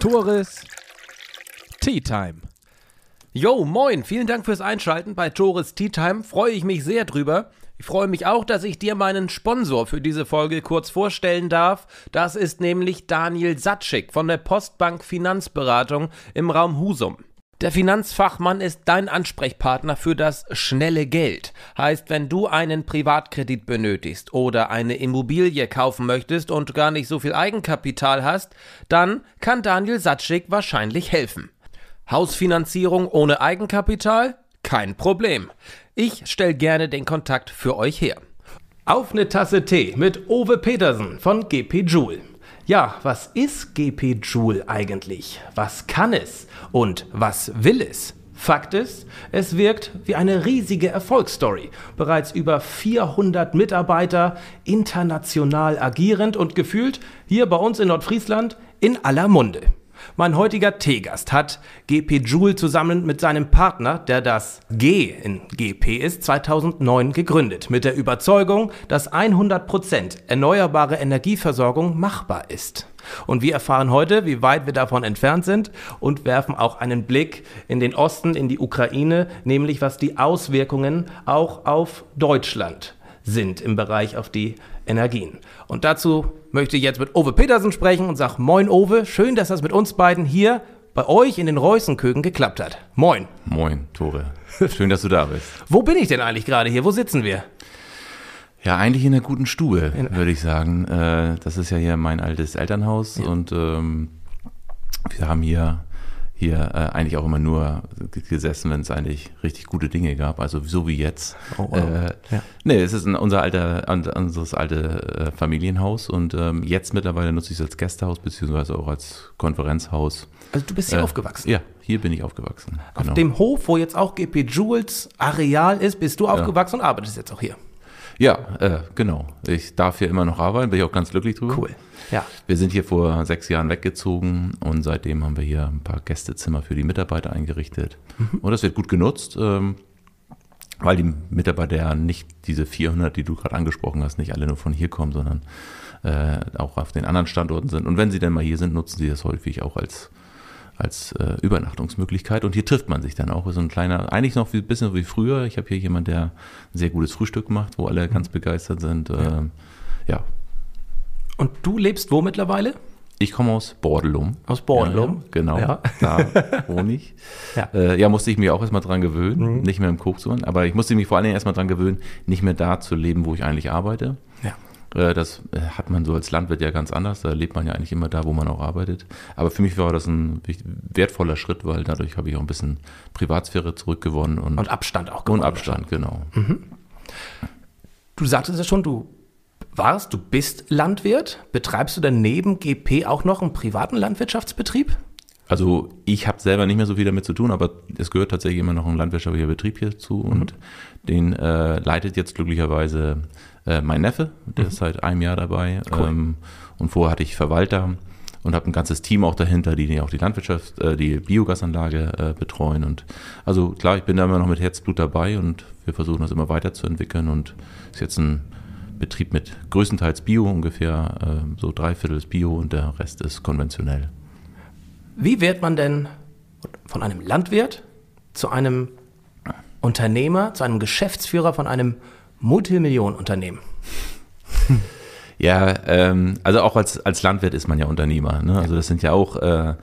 Tores Tea Time. Yo, moin, vielen Dank fürs Einschalten bei Tores Tea Time. Freue ich mich sehr drüber. Ich freue mich auch, dass ich dir meinen Sponsor für diese Folge kurz vorstellen darf. Das ist nämlich Daniel Satschik von der Postbank Finanzberatung im Raum Husum. Der Finanzfachmann ist dein Ansprechpartner für das schnelle Geld. Heißt, wenn du einen Privatkredit benötigst oder eine Immobilie kaufen möchtest und gar nicht so viel Eigenkapital hast, dann kann Daniel Satschik wahrscheinlich helfen. Hausfinanzierung ohne Eigenkapital? Kein Problem. Ich stelle gerne den Kontakt für euch her. Auf eine Tasse Tee mit Ove Petersen von GP Joule. Ja, was ist GP Joule eigentlich? Was kann es? Und was will es? Fakt ist, es wirkt wie eine riesige Erfolgsstory. Bereits über 400 Mitarbeiter, international agierend und gefühlt hier bei uns in Nordfriesland in aller Munde. Mein heutiger Teegast hat GP Joule zusammen mit seinem Partner, der das G in GP ist, 2009 gegründet, mit der Überzeugung, dass 100% erneuerbare Energieversorgung machbar ist. Und wir erfahren heute, wie weit wir davon entfernt sind und werfen auch einen Blick in den Osten, in die Ukraine, nämlich was die Auswirkungen auch auf Deutschland sind im Bereich auf die Energien. Und dazu möchte ich jetzt mit Ove Petersen sprechen und sage, moin Ove, schön, dass das mit uns beiden hier bei euch in den Reußenköken geklappt hat. Moin. Moin, Tore. Schön, dass du da bist. Wo bin ich denn eigentlich gerade hier? Wo sitzen wir? Ja, eigentlich in der guten Stube, würde ich sagen. Äh, das ist ja hier mein altes Elternhaus ja. und ähm, wir haben hier hier äh, eigentlich auch immer nur gesessen, wenn es eigentlich richtig gute Dinge gab, also so wie jetzt. Oh, wow. äh, ja. Nee, es ist ein, unser alter, unseres alte äh, Familienhaus und ähm, jetzt mittlerweile nutze ich es als Gästehaus beziehungsweise auch als Konferenzhaus. Also du bist hier äh, aufgewachsen? Ja, hier bin ich aufgewachsen. Auf genau. dem Hof, wo jetzt auch GP Jules Areal ist, bist du aufgewachsen und arbeitest jetzt auch hier. Ja, äh, genau. Ich darf hier immer noch arbeiten, bin ich auch ganz glücklich drüber. Cool. Ja. Wir sind hier vor sechs Jahren weggezogen und seitdem haben wir hier ein paar Gästezimmer für die Mitarbeiter eingerichtet. Mhm. Und das wird gut genutzt, ähm, weil die Mitarbeiter ja nicht diese 400, die du gerade angesprochen hast, nicht alle nur von hier kommen, sondern äh, auch auf den anderen Standorten sind. Und wenn sie denn mal hier sind, nutzen sie das häufig auch als als äh, Übernachtungsmöglichkeit. Und hier trifft man sich dann auch. So ein kleiner, eigentlich noch ein bisschen wie früher. Ich habe hier jemanden, der ein sehr gutes Frühstück macht, wo alle mhm. ganz begeistert sind. Äh, ja. Ähm, ja. Und du lebst wo mittlerweile? Ich komme aus Bordelum. Aus Bordelum? Ja, genau, ja. da wohne ich. ja. Äh, ja. musste ich mich auch erstmal dran gewöhnen, mhm. nicht mehr im Kochsohn, aber ich musste mich vor allen Dingen erstmal dran gewöhnen, nicht mehr da zu leben, wo ich eigentlich arbeite. Ja. Äh, das äh, hat man so als Landwirt ja ganz anders. Da lebt man ja eigentlich immer da, wo man auch arbeitet. Aber für mich war das ein wertvoller Schritt, weil dadurch habe ich auch ein bisschen Privatsphäre zurückgewonnen. Und, und Abstand auch gewonnen. Und Abstand, genau. Mhm. Du sagtest ja schon, du warst, du bist Landwirt. Betreibst du dann neben GP auch noch einen privaten Landwirtschaftsbetrieb? Also ich habe selber nicht mehr so viel damit zu tun, aber es gehört tatsächlich immer noch ein landwirtschaftlicher Betrieb hierzu und mhm. den äh, leitet jetzt glücklicherweise äh, mein Neffe, der mhm. ist seit einem Jahr dabei. Cool. Ähm, und vorher hatte ich Verwalter und habe ein ganzes Team auch dahinter, die auch die Landwirtschaft, äh, die Biogasanlage äh, betreuen. Und also klar, ich bin da immer noch mit Herzblut dabei und wir versuchen das immer weiterzuentwickeln und es ist jetzt ein Betrieb mit größtenteils Bio ungefähr, äh, so drei Viertel ist Bio und der Rest ist konventionell. Wie wird man denn von einem Landwirt zu einem Unternehmer, zu einem Geschäftsführer, von einem Multimillionenunternehmen. Ja, ähm, also auch als, als Landwirt ist man ja Unternehmer. Ne? Also das sind ja auch äh,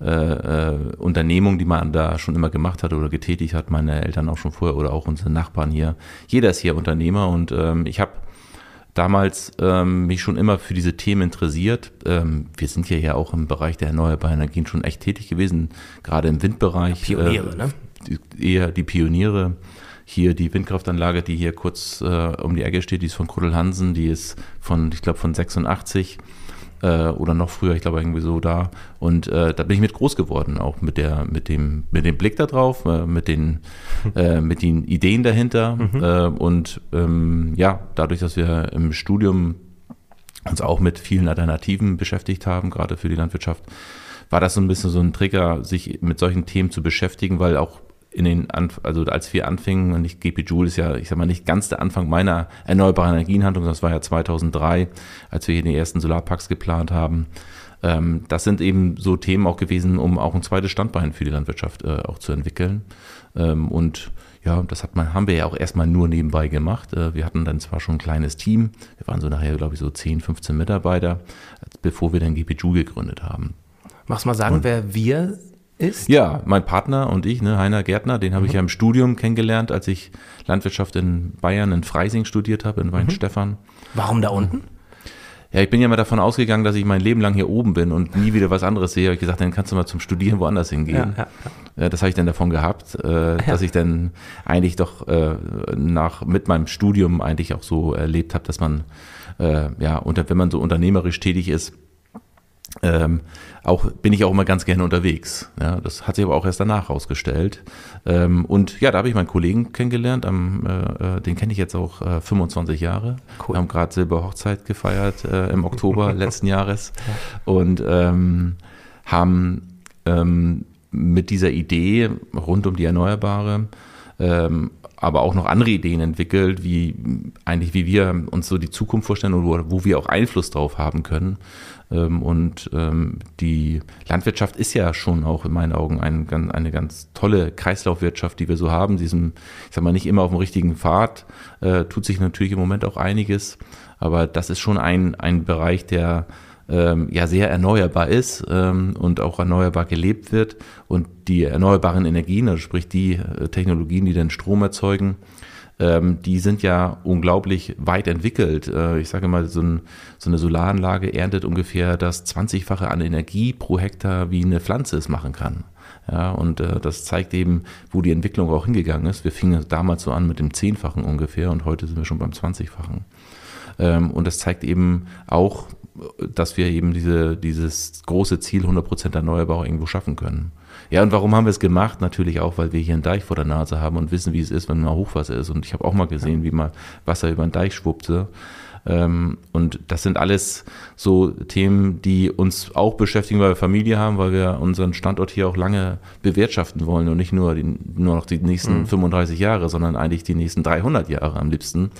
äh, äh, Unternehmungen, die man da schon immer gemacht hat oder getätigt hat, meine Eltern auch schon vorher oder auch unsere Nachbarn hier. Jeder ist hier Unternehmer und ähm, ich habe damals ähm, mich schon immer für diese Themen interessiert. Ähm, wir sind ja ja auch im Bereich der erneuerbaren Energien schon echt tätig gewesen, gerade im Windbereich. Ja, Pioniere, äh, ne? eher die Pioniere. Hier die Windkraftanlage, die hier kurz äh, um die Ecke steht, die ist von Kuddel Hansen, die ist von, ich glaube, von 86 äh, oder noch früher, ich glaube irgendwie so da. Und äh, da bin ich mit groß geworden, auch mit der, mit dem, mit dem Blick da drauf, äh, mit den, äh, mit den Ideen dahinter. Mhm. Äh, und ähm, ja, dadurch, dass wir im Studium uns auch mit vielen Alternativen beschäftigt haben, gerade für die Landwirtschaft, war das so ein bisschen so ein Trigger, sich mit solchen Themen zu beschäftigen, weil auch in den, Anf also als wir anfingen, und ich, GP Joule ist ja, ich sag mal, nicht ganz der Anfang meiner erneuerbaren Energienhandlung, das war ja 2003, als wir hier den ersten Solarparks geplant haben. Ähm, das sind eben so Themen auch gewesen, um auch ein zweites Standbein für die Landwirtschaft äh, auch zu entwickeln. Ähm, und ja, das hat man, haben wir ja auch erstmal nur nebenbei gemacht. Äh, wir hatten dann zwar schon ein kleines Team, wir waren so nachher, glaube ich, so 10, 15 Mitarbeiter, bevor wir dann GPJU gegründet haben. Machst mal sagen, Und wer wir ist? Ja, mein Partner und ich, ne, Heiner Gärtner, den habe mhm. ich ja im Studium kennengelernt, als ich Landwirtschaft in Bayern, in Freising studiert habe, in mhm. Weinstefan. Warum da unten? Ja, ich bin ja mal davon ausgegangen, dass ich mein Leben lang hier oben bin und nie wieder was anderes sehe. Habe ich gesagt, dann kannst du mal zum Studieren woanders hingehen. Ja, ja, äh, das habe ich dann davon gehabt, äh, dass ich dann eigentlich doch äh, nach mit meinem Studium eigentlich auch so erlebt habe, dass man äh, ja, unter, wenn man so unternehmerisch tätig ist, ähm, auch bin ich auch immer ganz gerne unterwegs. Ja, das hat sich aber auch erst danach rausgestellt. Ähm, und ja, da habe ich meinen Kollegen kennengelernt. Am, äh, äh den kenne ich jetzt auch äh, 25 Jahre. Cool. Wir haben gerade Silberhochzeit gefeiert äh, im Oktober letzten Jahres und ähm, haben ähm, mit dieser Idee rund um die Erneuerbare ähm, aber auch noch andere Ideen entwickelt, wie eigentlich, wie wir uns so die Zukunft vorstellen und wo, wo wir auch Einfluss drauf haben können. Ähm, und ähm, die Landwirtschaft ist ja schon auch in meinen Augen ein, eine ganz tolle Kreislaufwirtschaft, die wir so haben. Diesem, ich sag mal, nicht immer auf dem richtigen Pfad, äh, tut sich natürlich im Moment auch einiges. Aber das ist schon ein, ein Bereich, der ähm, ja sehr erneuerbar ist ähm, und auch erneuerbar gelebt wird und die erneuerbaren Energien, also sprich die äh, Technologien, die den Strom erzeugen, ähm, die sind ja unglaublich weit entwickelt. Äh, ich sage mal, so, ein, so, eine Solaranlage erntet ungefähr das 20-fache an Energie pro Hektar, wie eine Pflanze es machen kann. Ja, und äh, das zeigt eben, wo die Entwicklung auch hingegangen ist. Wir fingen damals so an mit dem Zehnfachen ungefähr und heute sind wir schon beim 20-fachen. Ähm, und das zeigt eben auch, dass wir eben diese, dieses große Ziel 100% erneuerbar irgendwo schaffen können. Ja, und warum haben wir es gemacht? Natürlich auch, weil wir hier einen Deich vor der Nase haben und wissen, wie es ist, wenn mal Hochwasser ist. Und ich habe auch mal gesehen, wie mal Wasser über den Deich schwuppte. Ähm, und das sind alles so Themen, die uns auch beschäftigen, weil wir Familie haben, weil wir unseren Standort hier auch lange bewirtschaften wollen und nicht nur, die, nur noch die nächsten 35 mhm. Jahre, sondern eigentlich die nächsten 300 Jahre am liebsten.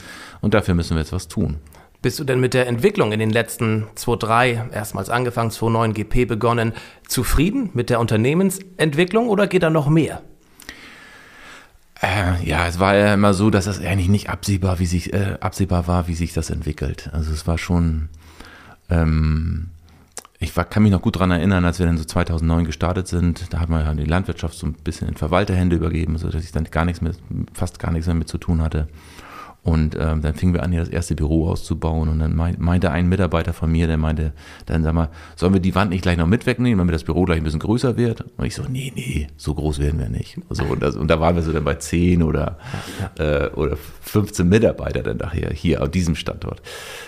Und dafür müssen wir jetzt was tun bist du denn mit der Entwicklung in den letzten 2003, erstmals angefangen, 2009 GP begonnen, zufrieden mit der Unternehmensentwicklung oder geht da noch mehr? Äh, ja, es war ja immer so, dass es eigentlich nicht absehbar, wie sich, äh, absehbar war, wie sich das entwickelt. Also es war schon, ähm, ich war, kann mich noch gut daran erinnern, als wir dann so 2009 gestartet sind, da haben wir ja die Landwirtschaft so ein bisschen in Verwalterhände übergeben, sodass ich dann gar nichts mehr, fast gar nichts mehr mit zu tun hatte. Und ähm, dann fingen wir an, hier das erste Büro auszubauen. Und dann meinte ein Mitarbeiter von mir, der meinte, dann sag mal, sollen wir die Wand nicht gleich noch mit wegnehmen, damit das Büro gleich ein bisschen größer wird? Und ich so, nee, nee, so groß werden wir nicht. So, und, das, und da waren wir so dann bei 10 oder, äh, oder 15 Mitarbeiter dann nachher hier auf diesem Standort.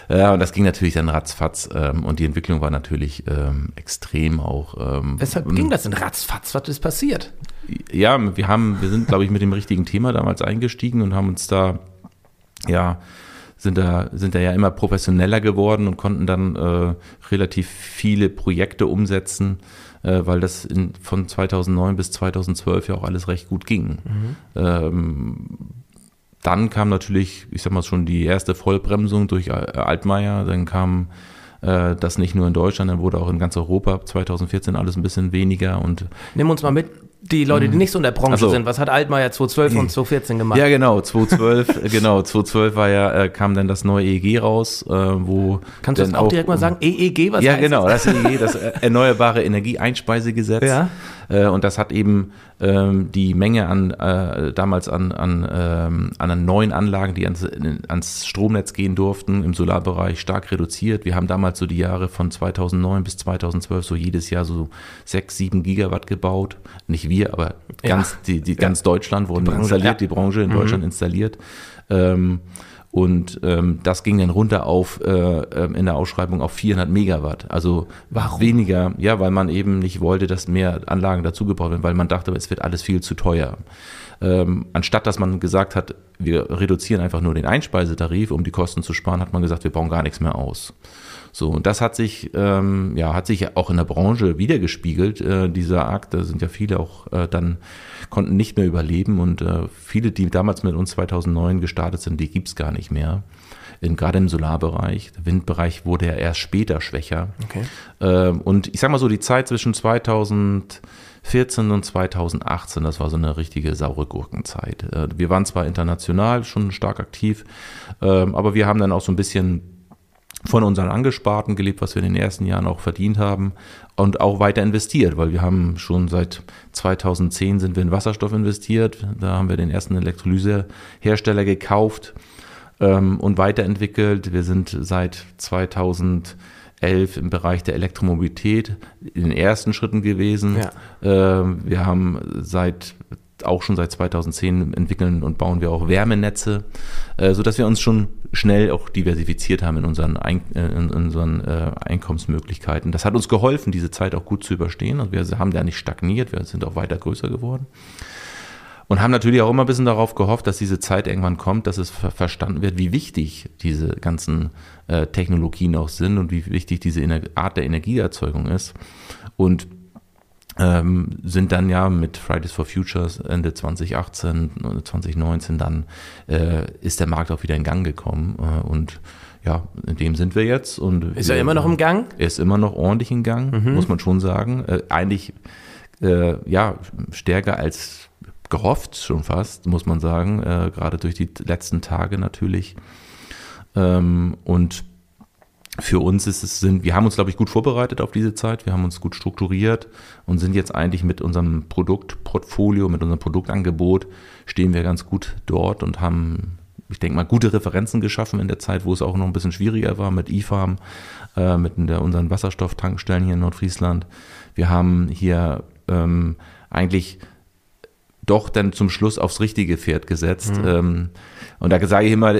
Ja, und das ging natürlich dann ratzfatz. Ähm, und die Entwicklung war natürlich ähm, extrem auch. Ähm, Weshalb ging das denn ratzfatz? Was ist passiert? Ja, wir haben, wir sind, glaube ich, mit dem richtigen Thema damals eingestiegen und haben uns da ja, sind da, sind da ja immer professioneller geworden und konnten dann äh, relativ viele Projekte umsetzen, äh, weil das in, von 2009 bis 2012 ja auch alles recht gut ging. Mhm. Ähm, dann kam natürlich, ich sag mal schon, die erste Vollbremsung durch äh, Altmaier. Dann kam äh, das nicht nur in Deutschland, dann wurde auch in ganz Europa 2014 alles ein bisschen weniger. Und Nimm uns mal mit, die Leute, die mhm. nicht so in der Branche so. sind, was hat Altmaier 2012 mhm. und 2014 gemacht? Ja, genau, 2012, genau, 2012 war ja, äh, kam dann das neue EEG raus, äh, wo. Kannst du das auch, auch direkt mal mhm. sagen? EEG, was Ja, genau, das? das EEG, das äh, Erneuerbare Energieeinspeisegesetz. Ja. Äh, und das hat eben ähm, die Menge an äh, damals an, ähm, an, an neuen Anlagen, die ans, ans Stromnetz gehen durften, im Solarbereich stark reduziert. Wir haben damals so die Jahre von 2009 bis 2012 so jedes Jahr so 6, 7 Gigawatt gebaut. Nicht wir, aber ganz, ja. die, die, ganz ja. Deutschland wurden die Branche, installiert, ja. die Branche in mhm. Deutschland installiert. Ähm, und ähm, das ging dann runter auf äh, ähm, in der Ausschreibung auf 400 Megawatt. Also Warum? weniger, ja, weil man eben nicht wollte, dass mehr Anlagen dazu gebaut werden, weil man dachte, es wird alles viel zu teuer. Ähm, anstatt dass man gesagt hat, wir reduzieren einfach nur den Einspeisetarif, um die Kosten zu sparen, hat man gesagt, wir bauen gar nichts mehr aus. So, und das hat sich, ähm, ja, hat sich auch in der Branche wiedergespiegelt, äh, dieser Akt. Da sind ja viele auch äh, dann konnten nicht mehr überleben und äh, viele, die damals mit uns 2009 gestartet sind, die gibt's gar nicht mehr. In, gerade im Solarbereich. Der Windbereich wurde ja erst später schwächer. Okay. Ähm, und ich sag mal so, die Zeit zwischen 2014 und 2018, das war so eine richtige saure Gurkenzeit. Äh, wir waren zwar international schon stark aktiv, ähm, aber wir haben dann auch so ein bisschen von unseren Angesparten gelebt, was wir in den ersten Jahren auch verdient haben und auch weiter investiert, weil wir haben schon seit 2010 sind wir in Wasserstoff investiert. Da haben wir den ersten Elektrolysehersteller gekauft ähm, und weiterentwickelt. Wir sind seit 2000 11 im Bereich der Elektromobilität in den ersten Schritten gewesen. Ja. Ähm, wir haben seit auch schon seit 2010 entwickeln und bauen wir auch Wärmenetze, äh, sodass wir uns schon schnell auch diversifiziert haben in unseren, äh, in unseren äh, Einkommensmöglichkeiten. Das hat uns geholfen, diese Zeit auch gut zu überstehen. Also wir haben da nicht stagniert, wir sind auch weiter größer geworden. Und haben natürlich auch immer ein bisschen darauf gehofft, dass diese Zeit irgendwann kommt, dass es ver verstanden wird, wie wichtig diese ganzen äh, Technologien auch sind und wie wichtig diese Ener Art der Energieerzeugung ist. Und ähm, sind dann ja mit Fridays for Futures Ende 2018, 2019 äh, dann äh, ist der Markt auch wieder in Gang gekommen äh, und ja, in dem sind wir jetzt. Und ist er immer noch im Gang? Er ist immer noch ordentlich im Gang, mhm. muss man schon sagen. Äh, eigentlich äh, ja stärker als gehofft schon fast, muss man sagen, äh, gerade durch die letzten Tage natürlich. Ähm, und für uns ist es, sind, wir haben uns, glaube ich, gut vorbereitet auf diese Zeit. Wir haben uns gut strukturiert und sind jetzt eigentlich mit unserem Produktportfolio, mit unserem Produktangebot, stehen wir ganz gut dort und haben, ich denke mal, gute Referenzen geschaffen in der Zeit, wo es auch noch ein bisschen schwieriger war mit e äh, mit der, unseren Wasserstofftankstellen hier in Nordfriesland. Wir haben hier ähm, eigentlich doch dann zum Schluss aufs richtige Pferd gesetzt. Mhm. Ähm, und da sage ich immer,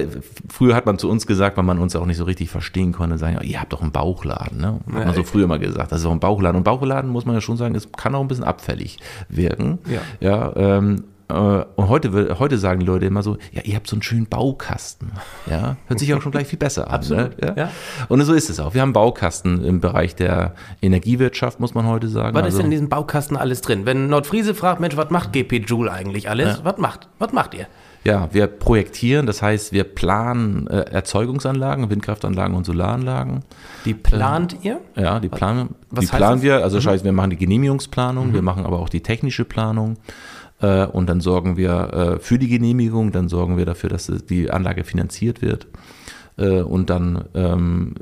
früher hat man zu uns gesagt, weil man uns auch nicht so richtig verstehen konnte, sagen, oh, ihr habt doch einen Bauchladen, ne? Hat ja, man so früher immer gesagt, das ist doch ein Bauchladen. Und Bauchladen muss man ja schon sagen, es kann auch ein bisschen abfällig wirken. Ja. ja ähm, äh, und heute, heute sagen die Leute immer so, ja, ihr habt so einen schönen Baukasten. Ja, hört sich auch schon gleich viel besser an. Ne? Absolut. Ne? Ja? ja? Und so ist es auch. Wir haben Baukasten im Bereich der Energiewirtschaft, muss man heute sagen. Was also, ist denn in diesem Baukasten alles drin? Wenn Nordfriese fragt, Mensch, was macht GP Joule eigentlich alles? Ja. Was macht, was macht ihr? Ja, wir projektieren, das heißt, wir planen äh, Erzeugungsanlagen, Windkraftanlagen und Solaranlagen. Die plant ähm, ihr? Ja, die planen, Was die planen wir. Also, mhm. das wir machen die Genehmigungsplanung, mhm. wir machen aber auch die technische Planung. Äh, und dann sorgen wir äh, für die Genehmigung, dann sorgen wir dafür, dass die Anlage finanziert wird äh, und dann ähm,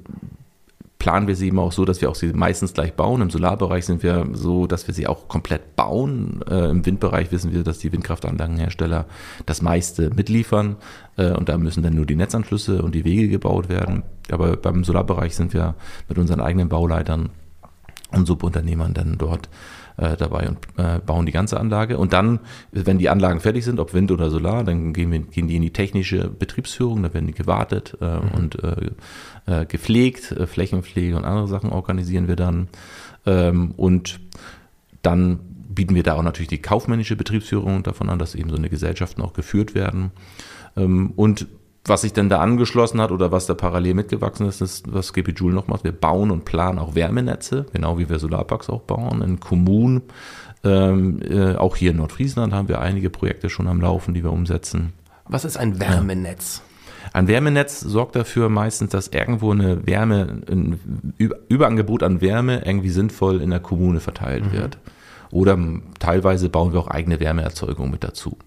planen wir sie eben auch so, dass wir auch sie meistens gleich bauen. Im Solarbereich sind wir so, dass wir sie auch komplett bauen. Äh, Im Windbereich wissen wir, dass die Windkraftanlagenhersteller das meiste mitliefern. Äh, und da müssen dann nur die Netzanschlüsse und die Wege gebaut werden. Aber beim Solarbereich sind wir mit unseren eigenen Bauleitern und Subunternehmern dann dort äh, dabei und äh, bauen die ganze Anlage. Und dann, wenn die Anlagen fertig sind, ob Wind oder Solar, dann gehen, wir, gehen die in die technische Betriebsführung, da werden die gewartet äh, mhm. und äh, äh, gepflegt, äh, Flächenpflege und andere Sachen organisieren wir dann. Ähm, und dann bieten wir da auch natürlich die kaufmännische Betriebsführung davon an, dass eben so eine Gesellschaften auch geführt werden. Ähm, und was sich denn da angeschlossen hat oder was da parallel mitgewachsen ist, ist, was GP Joule noch macht. Wir bauen und planen auch Wärmenetze, genau wie wir Solarparks auch bauen in Kommunen. Ähm, äh, auch hier in Nordfriesland haben wir einige Projekte schon am Laufen, die wir umsetzen. Was ist ein Wärmenetz? Ja. Ein Wärmenetz sorgt dafür meistens, dass irgendwo eine Wärme, ein Überangebot an Wärme irgendwie sinnvoll in der Kommune verteilt mhm. wird. Oder teilweise bauen wir auch eigene Wärmeerzeugung mit dazu.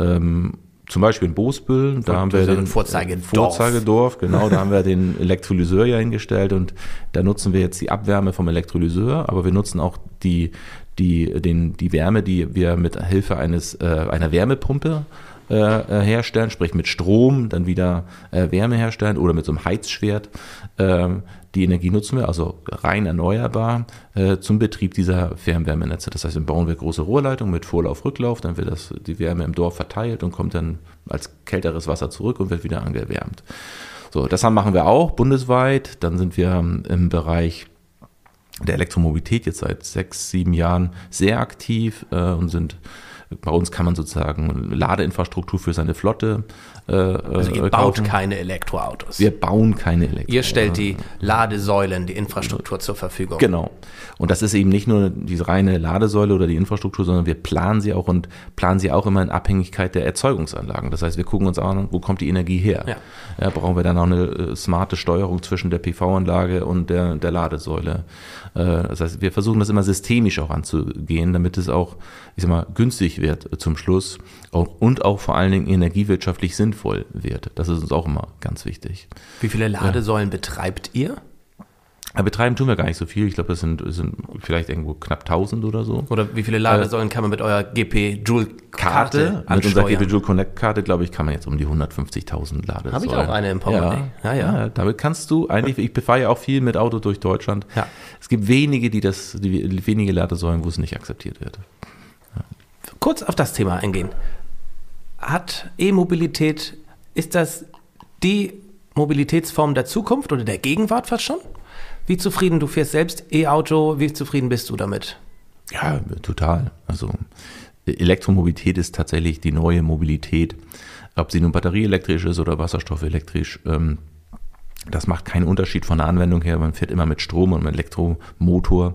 Ähm, zum Beispiel in Boosbüll, da haben wir den Vorzeigedorf. Vorzeigedorf, genau, da haben wir den Elektrolyseur ja hingestellt und da nutzen wir jetzt die Abwärme vom Elektrolyseur, aber wir nutzen auch die, die, den, die Wärme, die wir mit Hilfe eines, äh, einer Wärmepumpe äh, äh, herstellen, sprich mit Strom dann wieder äh, Wärme herstellen oder mit so einem Heizschwert ähm, die Energie nutzen wir, also rein erneuerbar, äh, zum Betrieb dieser Fernwärmenetze. Das heißt, dann bauen wir große Rohrleitungen mit Vorlauf, Rücklauf, dann wird das, die Wärme im Dorf verteilt und kommt dann als kälteres Wasser zurück und wird wieder angewärmt. So, das machen wir auch bundesweit. Dann sind wir ähm, im Bereich der Elektromobilität jetzt seit sechs, sieben Jahren sehr aktiv äh, und sind bei uns kann man sozusagen Ladeinfrastruktur für seine Flotte. Äh, äh also ihr baut keine Elektroautos. Wir bauen keine Elektroautos. Ihr stellt die Ladesäulen, die Infrastruktur zur Verfügung. Genau. Und das ist eben nicht nur die reine Ladesäule oder die Infrastruktur, sondern wir planen sie auch und planen sie auch immer in Abhängigkeit der Erzeugungsanlagen. Das heißt, wir gucken uns an, wo kommt die Energie her? Ja. Ja, brauchen wir dann auch eine äh, smarte Steuerung zwischen der PV-Anlage und der, der Ladesäule? Äh, das heißt, wir versuchen das immer systemisch auch anzugehen, damit es auch, ich sag mal, günstig wird zum Schluss und auch vor allen Dingen energiewirtschaftlich sinnvoll wird. Das ist uns auch immer ganz wichtig. Wie viele Ladesäulen ja. betreibt ihr? Aber betreiben tun wir gar nicht so viel. Ich glaube, das sind, sind vielleicht irgendwo knapp 1000 oder so. Oder wie viele Ladesäulen äh, kann man mit eurer GP Joule Karte, Karte mit unserer GP Joule Connect Karte, glaube ich, kann man jetzt um die 150.000 Ladesäulen. Habe ich auch eine im Power. Ja. Ne? Ja, ja. ja, damit kannst du eigentlich, ich befahre ja auch viel mit Auto durch Deutschland. Ja. Es gibt wenige, die das, die, wenige Ladesäulen, wo es nicht akzeptiert wird. Ja. Kurz auf das Thema eingehen. Hat E-Mobilität, ist das die Mobilitätsform der Zukunft oder der Gegenwart fast schon? Wie zufrieden, du fährst selbst E-Auto, wie zufrieden bist du damit? Ja, total. Also Elektromobilität ist tatsächlich die neue Mobilität. Ob sie nun batterieelektrisch ist oder wasserstoffelektrisch, ähm, das macht keinen Unterschied von der Anwendung her. Man fährt immer mit Strom und mit Elektromotor.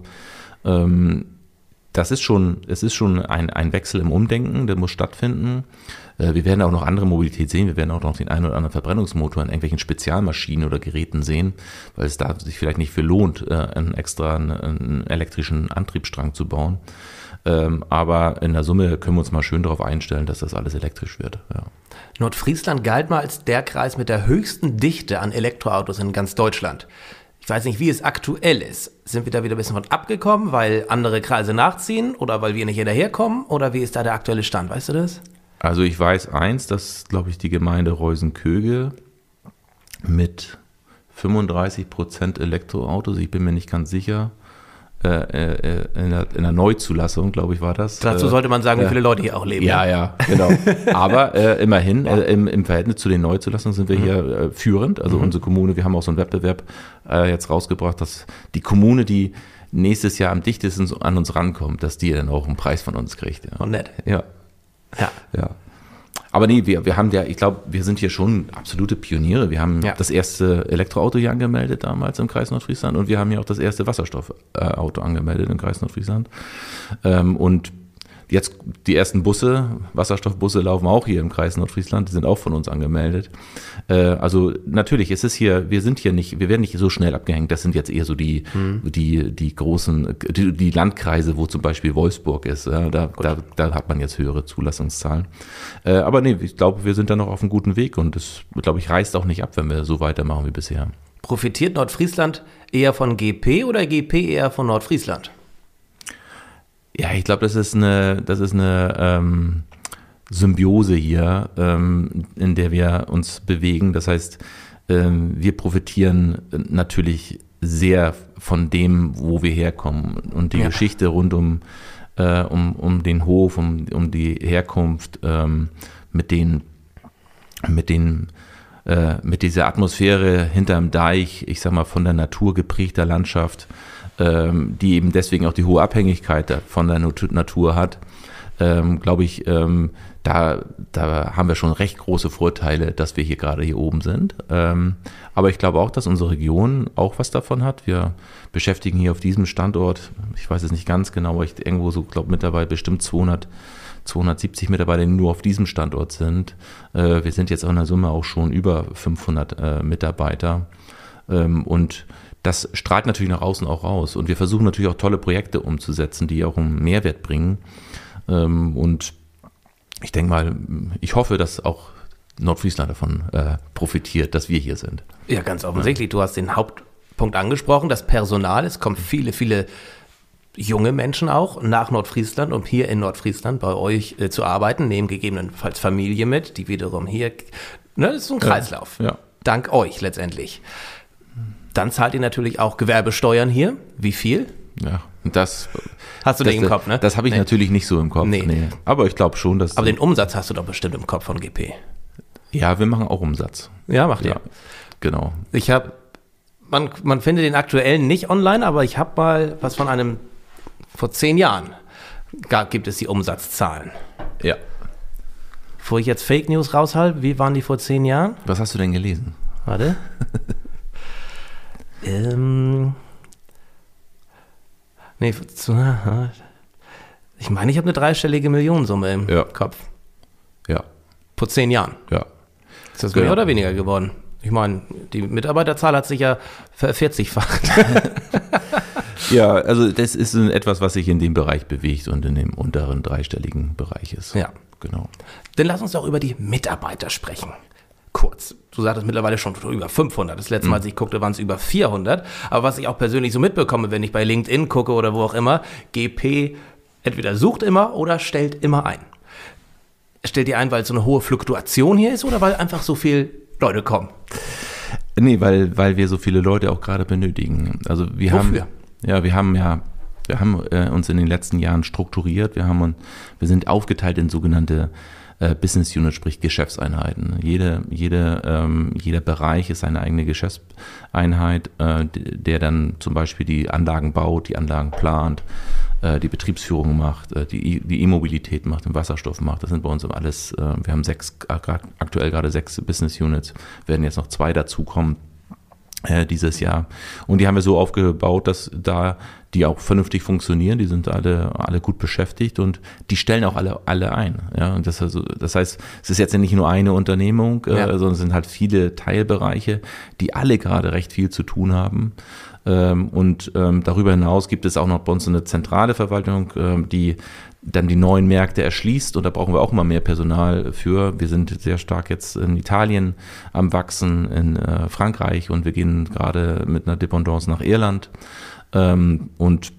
Ähm, das ist schon, es ist schon ein, ein Wechsel im Umdenken, der muss stattfinden. Äh, wir werden auch noch andere Mobilität sehen. Wir werden auch noch den einen oder anderen Verbrennungsmotor in irgendwelchen Spezialmaschinen oder Geräten sehen, weil es da sich vielleicht nicht für lohnt, äh, einen extra einen elektrischen Antriebsstrang zu bauen. Ähm, aber in der Summe können wir uns mal schön darauf einstellen, dass das alles elektrisch wird. Ja. Nordfriesland galt mal als der Kreis mit der höchsten Dichte an Elektroautos in ganz Deutschland. Ich weiß nicht, wie es aktuell ist, sind wir da wieder ein bisschen von abgekommen, weil andere Kreise nachziehen oder weil wir nicht hinterherkommen? Oder wie ist da der aktuelle Stand? Weißt du das? Also ich weiß eins, dass, glaube ich, die Gemeinde Reusenköge mit 35 Prozent Elektroautos, ich bin mir nicht ganz sicher, äh, äh, äh in, der, in, der, Neuzulassung, glaube ich, war das. Dazu äh, sollte man sagen, wie viele Leute hier auch leben. Ja, ja, genau. Aber äh, immerhin, ja. Äh, im, im, Verhältnis zu den Neuzulassungen sind wir mhm. hier führend. Also mhm. unsere Kommune, wir haben auch so einen Wettbewerb äh, jetzt rausgebracht, dass die Kommune, die nächstes Jahr am dichtesten an uns rankommt, dass die dann auch einen Preis von uns kriegt. Ja. Oh, nett. Ja. Ja. ja. Aber nee, wir, wir haben ja, ich glaube, wir sind hier schon absolute Pioniere. Wir haben ja. das erste Elektroauto hier angemeldet damals im Kreis Nordfriesland und wir haben hier auch das erste Wasserstoffauto äh, angemeldet im Kreis Nordfriesland. Ähm, und Jetzt die ersten Busse, Wasserstoffbusse laufen auch hier im Kreis Nordfriesland, die sind auch von uns angemeldet. Äh, also natürlich, es ist hier, wir sind hier nicht, wir werden nicht so schnell abgehängt. Das sind jetzt eher so die, hm. die, die großen, die, die, Landkreise, wo zum Beispiel Wolfsburg ist. da, da, da hat man jetzt höhere Zulassungszahlen. Äh, aber nee, ich glaube, wir sind da noch auf einem guten Weg und es, glaube ich, reißt auch nicht ab, wenn wir so weitermachen wie bisher. Profitiert Nordfriesland eher von GP oder GP eher von Nordfriesland? Ja, ich glaube, das ist eine, das ist eine ähm, Symbiose hier, ähm, in der wir uns bewegen. Das heißt, ähm, wir profitieren natürlich sehr von dem, wo wir herkommen und die ja. Geschichte rund um, äh, um, um den Hof, um, um die Herkunft, ähm, mit den, mit den äh, mit dieser Atmosphäre hinterm Deich, ich sag mal, von der Natur geprägter Landschaft, ähm, die eben deswegen auch die hohe Abhängigkeit von der Natur hat, ähm, glaube ich, ähm, da, da haben wir schon recht große Vorteile, dass wir hier gerade hier oben sind. Ähm, aber ich glaube auch, dass unsere Region auch was davon hat. Wir beschäftigen hier auf diesem Standort, ich weiß es nicht ganz genau, aber ich irgendwo so glaube mittlerweile bestimmt 200, 270 Mitarbeiter, die nur auf diesem Standort sind. Äh, wir sind jetzt auch in der Summe auch schon über 500 äh, Mitarbeiter. Ähm, und das strahlt natürlich nach außen auch raus. Und wir versuchen natürlich auch tolle Projekte umzusetzen, die auch einen Mehrwert bringen. Ähm, und ich denke mal, ich hoffe, dass auch Nordfriesland davon äh, profitiert, dass wir hier sind. Ja, ganz offensichtlich. Du hast den Hauptpunkt angesprochen, das Personal. Es kommen viele, viele junge Menschen auch nach Nordfriesland, um hier in Nordfriesland bei euch äh, zu arbeiten, nehmen gegebenenfalls Familie mit, die wiederum hier. Ne, das ist so ein Kreislauf. Ja, ja. Dank euch letztendlich. Dann zahlt ihr natürlich auch Gewerbesteuern hier. Wie viel? Ja, das hast du das, nicht im Kopf, ne? Das habe ich nee. natürlich nicht so im Kopf. Nee. nee. Aber ich glaube schon, dass. Aber den Umsatz hast du doch bestimmt im Kopf von GP. Ja, wir machen auch Umsatz. Ja, macht ihr. Ja, genau. Ich habe, man, man findet den aktuellen nicht online, aber ich habe mal was von einem, vor zehn Jahren gab, gibt es die Umsatzzahlen. Ja. Bevor ich jetzt Fake News raushalte, wie waren die vor zehn Jahren? Was hast du denn gelesen? Warte. Ähm. Nee, ich meine, ich habe eine dreistellige Millionensumme im ja. Kopf. Ja. Vor zehn Jahren. Ja. Ist das mehr genau. oder weniger geworden? Ich meine, die Mitarbeiterzahl hat sich ja vervierzigfacht. ja, also das ist etwas, was sich in dem Bereich bewegt und in dem unteren dreistelligen Bereich ist. Ja. Genau. Dann lass uns doch über die Mitarbeiter sprechen kurz. Du sagtest mittlerweile schon über 500. Das letzte Mal, mhm. als ich guckte, waren es über 400. Aber was ich auch persönlich so mitbekomme, wenn ich bei LinkedIn gucke oder wo auch immer, GP entweder sucht immer oder stellt immer ein. Stellt ihr ein, weil so eine hohe Fluktuation hier ist oder weil einfach so viele Leute kommen? Nee, weil, weil wir so viele Leute auch gerade benötigen. Also wir Wofür? haben ja, wir haben ja wir haben äh, uns in den letzten Jahren strukturiert, wir haben wir sind aufgeteilt in sogenannte äh, äh, Business Unit, sprich Geschäftseinheiten. Jede, jede, ähm, jeder Bereich ist eine eigene Geschäftseinheit, äh, der dann zum Beispiel die Anlagen baut, die Anlagen plant, äh, die Betriebsführung macht, äh, die, die E-Mobilität macht, den Wasserstoff macht. Das sind bei uns alles, äh, wir haben sechs, äh, aktuell gerade sechs Business Units, werden jetzt noch zwei dazukommen dieses Jahr. Und die haben wir so aufgebaut, dass da die auch vernünftig funktionieren, die sind alle, alle gut beschäftigt und die stellen auch alle, alle ein. Ja, und das, also, das heißt, es ist jetzt nicht nur eine Unternehmung, äh, ja. äh, sondern es sind halt viele Teilbereiche, die alle gerade recht viel zu tun haben. Ähm, und ähm, darüber hinaus gibt es auch noch bei uns eine zentrale Verwaltung, ähm, die dann die neuen Märkte erschließt und da brauchen wir auch immer mehr Personal für. Wir sind sehr stark jetzt in Italien am Wachsen, in äh, Frankreich und wir gehen gerade mit einer Dependance nach Irland. Ähm, und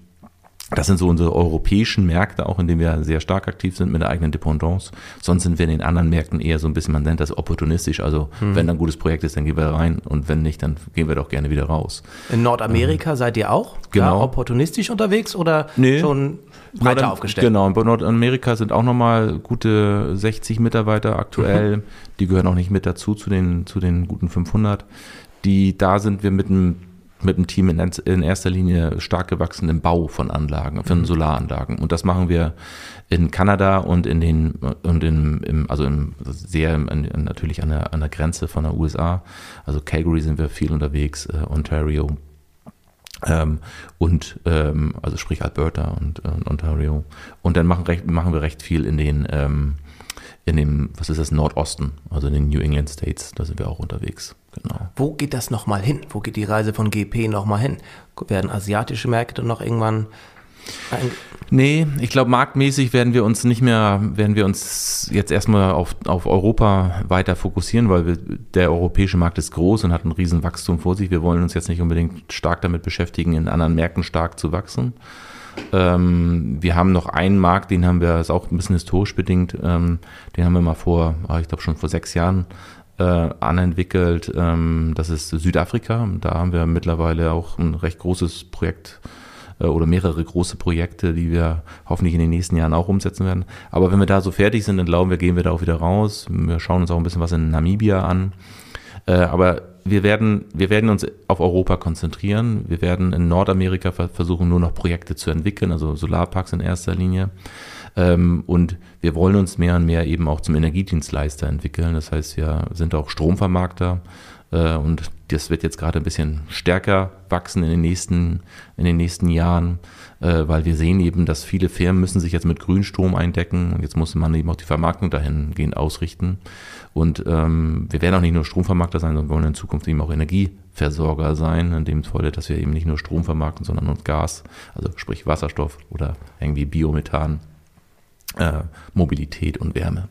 das sind so unsere europäischen Märkte, auch in denen wir sehr stark aktiv sind mit der eigenen Dependance. Sonst sind wir in den anderen Märkten eher so ein bisschen, man nennt das opportunistisch. Also mhm. wenn ein gutes Projekt ist, dann gehen wir rein und wenn nicht, dann gehen wir doch gerne wieder raus. In Nordamerika ähm, seid ihr auch genau. Ja, opportunistisch unterwegs oder nee. schon breiter Nord aufgestellt? Genau, in Nordamerika sind auch nochmal gute 60 Mitarbeiter aktuell. Mhm. Die gehören auch nicht mit dazu zu den, zu den guten 500. Die, da sind wir mit einem mit dem Team in, erster Linie stark gewachsen im Bau von Anlagen, von mhm. Solaranlagen. Und das machen wir in Kanada und in den und in, im, also im, sehr in, natürlich an der, an der Grenze von der USA. Also Calgary sind wir viel unterwegs, äh, Ontario ähm, und ähm, also sprich Alberta und, äh, Ontario. Und dann machen, recht, machen wir recht viel in den ähm, in dem, was ist das, Nordosten, also in den New England States, da sind wir auch unterwegs. Genau. Wo geht das nochmal hin? Wo geht die Reise von GP nochmal hin? Werden asiatische Märkte noch irgendwann ein Nee, ich glaube, marktmäßig werden wir uns nicht mehr, werden wir uns jetzt erstmal auf, auf Europa weiter fokussieren, weil wir, der europäische Markt ist groß und hat ein Riesenwachstum vor sich. Wir wollen uns jetzt nicht unbedingt stark damit beschäftigen, in anderen Märkten stark zu wachsen. Ähm, wir haben noch einen Markt, den haben wir, ist auch ein bisschen historisch bedingt, ähm, den haben wir mal vor, ah, ich glaube schon vor sechs Jahren äh, anentwickelt. Ähm, das ist Südafrika. Da haben wir mittlerweile auch ein recht großes Projekt äh, oder mehrere große Projekte, die wir hoffentlich in den nächsten Jahren auch umsetzen werden. Aber wenn wir da so fertig sind, dann glauben wir, gehen wir da auch wieder raus. Wir schauen uns auch ein bisschen was in Namibia an. Äh, aber wir werden, wir werden uns auf Europa konzentrieren. Wir werden in Nordamerika versuchen, nur noch Projekte zu entwickeln, also Solarparks in erster Linie. Ähm, und wir wollen uns mehr und mehr eben auch zum Energiedienstleister entwickeln. Das heißt, wir sind auch Stromvermarkter äh, und das wird jetzt gerade ein bisschen stärker wachsen in den nächsten, in den nächsten Jahren, äh, weil wir sehen eben, dass viele Firmen müssen sich jetzt mit Grünstrom eindecken und jetzt muss man eben auch die Vermarktung dahingehend ausrichten. Und ähm, wir werden auch nicht nur Stromvermarkter sein, sondern wollen in Zukunft eben auch Energieversorger sein, in dem Falle, dass wir eben nicht nur Strom vermarkten, sondern uns Gas, also sprich Wasserstoff oder irgendwie Biomethan äh, Mobilität und Wärme.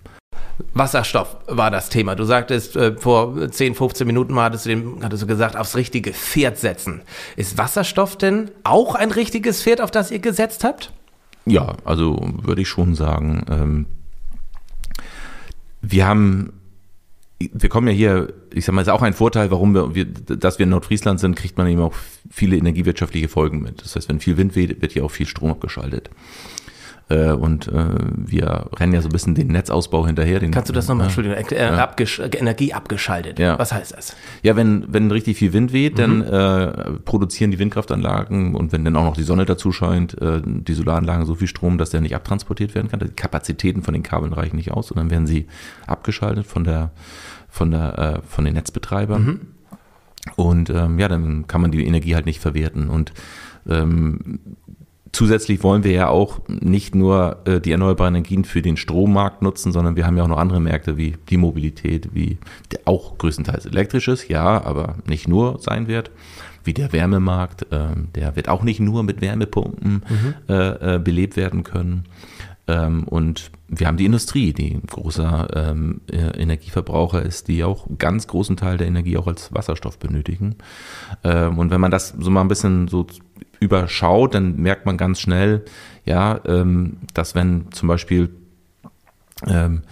Wasserstoff war das Thema. Du sagtest, äh, vor 10, 15 Minuten mal hattest du, dem, hattest du gesagt, aufs richtige Pferd setzen. Ist Wasserstoff denn auch ein richtiges Pferd, auf das ihr gesetzt habt? Ja, also würde ich schon sagen. Ähm, wir haben wir kommen ja hier, ich sag mal, ist auch ein Vorteil, warum wir, wir, dass wir in Nordfriesland sind, kriegt man eben auch viele energiewirtschaftliche Folgen mit. Das heißt, wenn viel Wind weht, wird hier auch viel Strom abgeschaltet. Äh, und äh, wir rennen ja so ein bisschen den Netzausbau hinterher. Den, Kannst du das nochmal, äh, Entschuldigung, abgesch Energie abgeschaltet. Ja. Was heißt das? Ja, wenn, wenn richtig viel Wind weht, mhm. dann äh, produzieren die Windkraftanlagen und wenn dann auch noch die Sonne dazu scheint, äh, die Solaranlagen so viel Strom, dass der nicht abtransportiert werden kann. Die Kapazitäten von den Kabeln reichen nicht aus und dann werden sie abgeschaltet von der von der äh, von den Netzbetreibern. Mhm. Und ähm, ja, dann kann man die Energie halt nicht verwerten. Und ähm, Zusätzlich wollen wir ja auch nicht nur äh, die erneuerbaren Energien für den Strommarkt nutzen, sondern wir haben ja auch noch andere Märkte wie die Mobilität, wie auch größtenteils elektrisches, ja, aber nicht nur sein wird, wie der Wärmemarkt, äh, der wird auch nicht nur mit Wärmepumpen mhm. Äh, äh, belebt werden können. Ähm, und wir haben die Industrie, die ein großer ähm, äh, Energieverbraucher ist, die auch einen ganz großen Teil der Energie auch als Wasserstoff benötigen. Ähm, und wenn man das so mal ein bisschen so überschaut, dann merkt man ganz schnell, ja, ähm, dass wenn zum Beispiel ähm,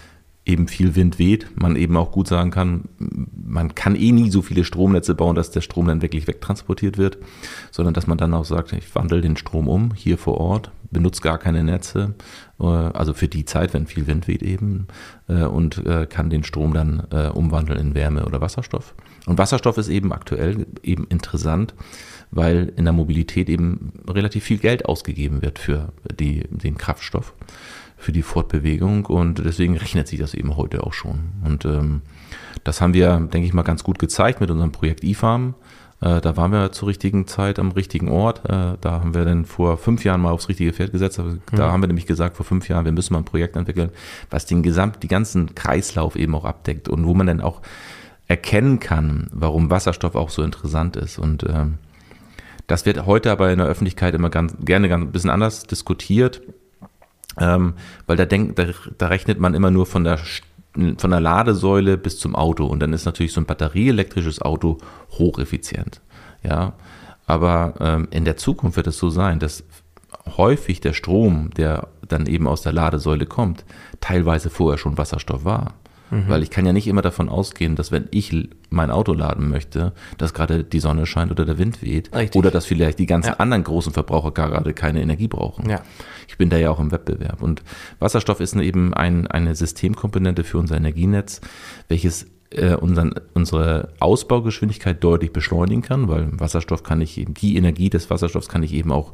eben viel Wind weht, man eben auch gut sagen kann, man kann eh nie so viele Stromnetze bauen, dass der Strom dann wirklich wegtransportiert wird, sondern dass man dann auch sagt, ich wandle den Strom um hier vor Ort, benutze gar keine Netze, äh, also für die Zeit, wenn viel Wind weht eben, äh, und äh, kann den Strom dann umwandeln in Wärme oder Wasserstoff. Und Wasserstoff ist eben aktuell eben interessant, weil in der Mobilität eben relativ viel Geld ausgegeben wird für die, den Kraftstoff für die Fortbewegung und deswegen rechnet sich das eben heute auch schon. Und ähm, das haben wir, denke ich mal, ganz gut gezeigt mit unserem Projekt eFarm. Äh, da waren wir zur richtigen Zeit am richtigen Ort. Äh, da haben wir dann vor fünf Jahren mal aufs richtige Pferd gesetzt. Also da mhm. haben wir nämlich gesagt, vor fünf Jahren, wir müssen mal ein Projekt entwickeln, was den gesamt, die ganzen Kreislauf eben auch abdeckt und wo man dann auch erkennen kann, warum Wasserstoff auch so interessant ist. Und ähm, das wird heute aber in der Öffentlichkeit immer ganz, gerne ganz ein bisschen anders diskutiert. Ähm, weil da denkt, da, da rechnet man immer nur von der von der Ladesäule bis zum Auto und dann ist natürlich so ein batterieelektrisches Auto hocheffizient. Ja, aber ähm, in der Zukunft wird es so sein, dass häufig der Strom, der dann eben aus der Ladesäule kommt, teilweise vorher schon Wasserstoff war. Mhm. Weil ich kann ja nicht immer davon ausgehen, dass wenn ich mein Auto laden möchte, dass gerade die Sonne scheint oder der Wind weht. Richtig. Oder dass vielleicht die ganzen ja. anderen großen Verbraucher gerade keine Energie brauchen. Ja. Ich bin da ja auch im Wettbewerb. Und Wasserstoff ist eben ein, eine Systemkomponente für unser Energienetz, welches äh, unseren, unsere Ausbaugeschwindigkeit deutlich beschleunigen kann, weil Wasserstoff kann ich eben, die Energie des Wasserstoffs kann ich eben auch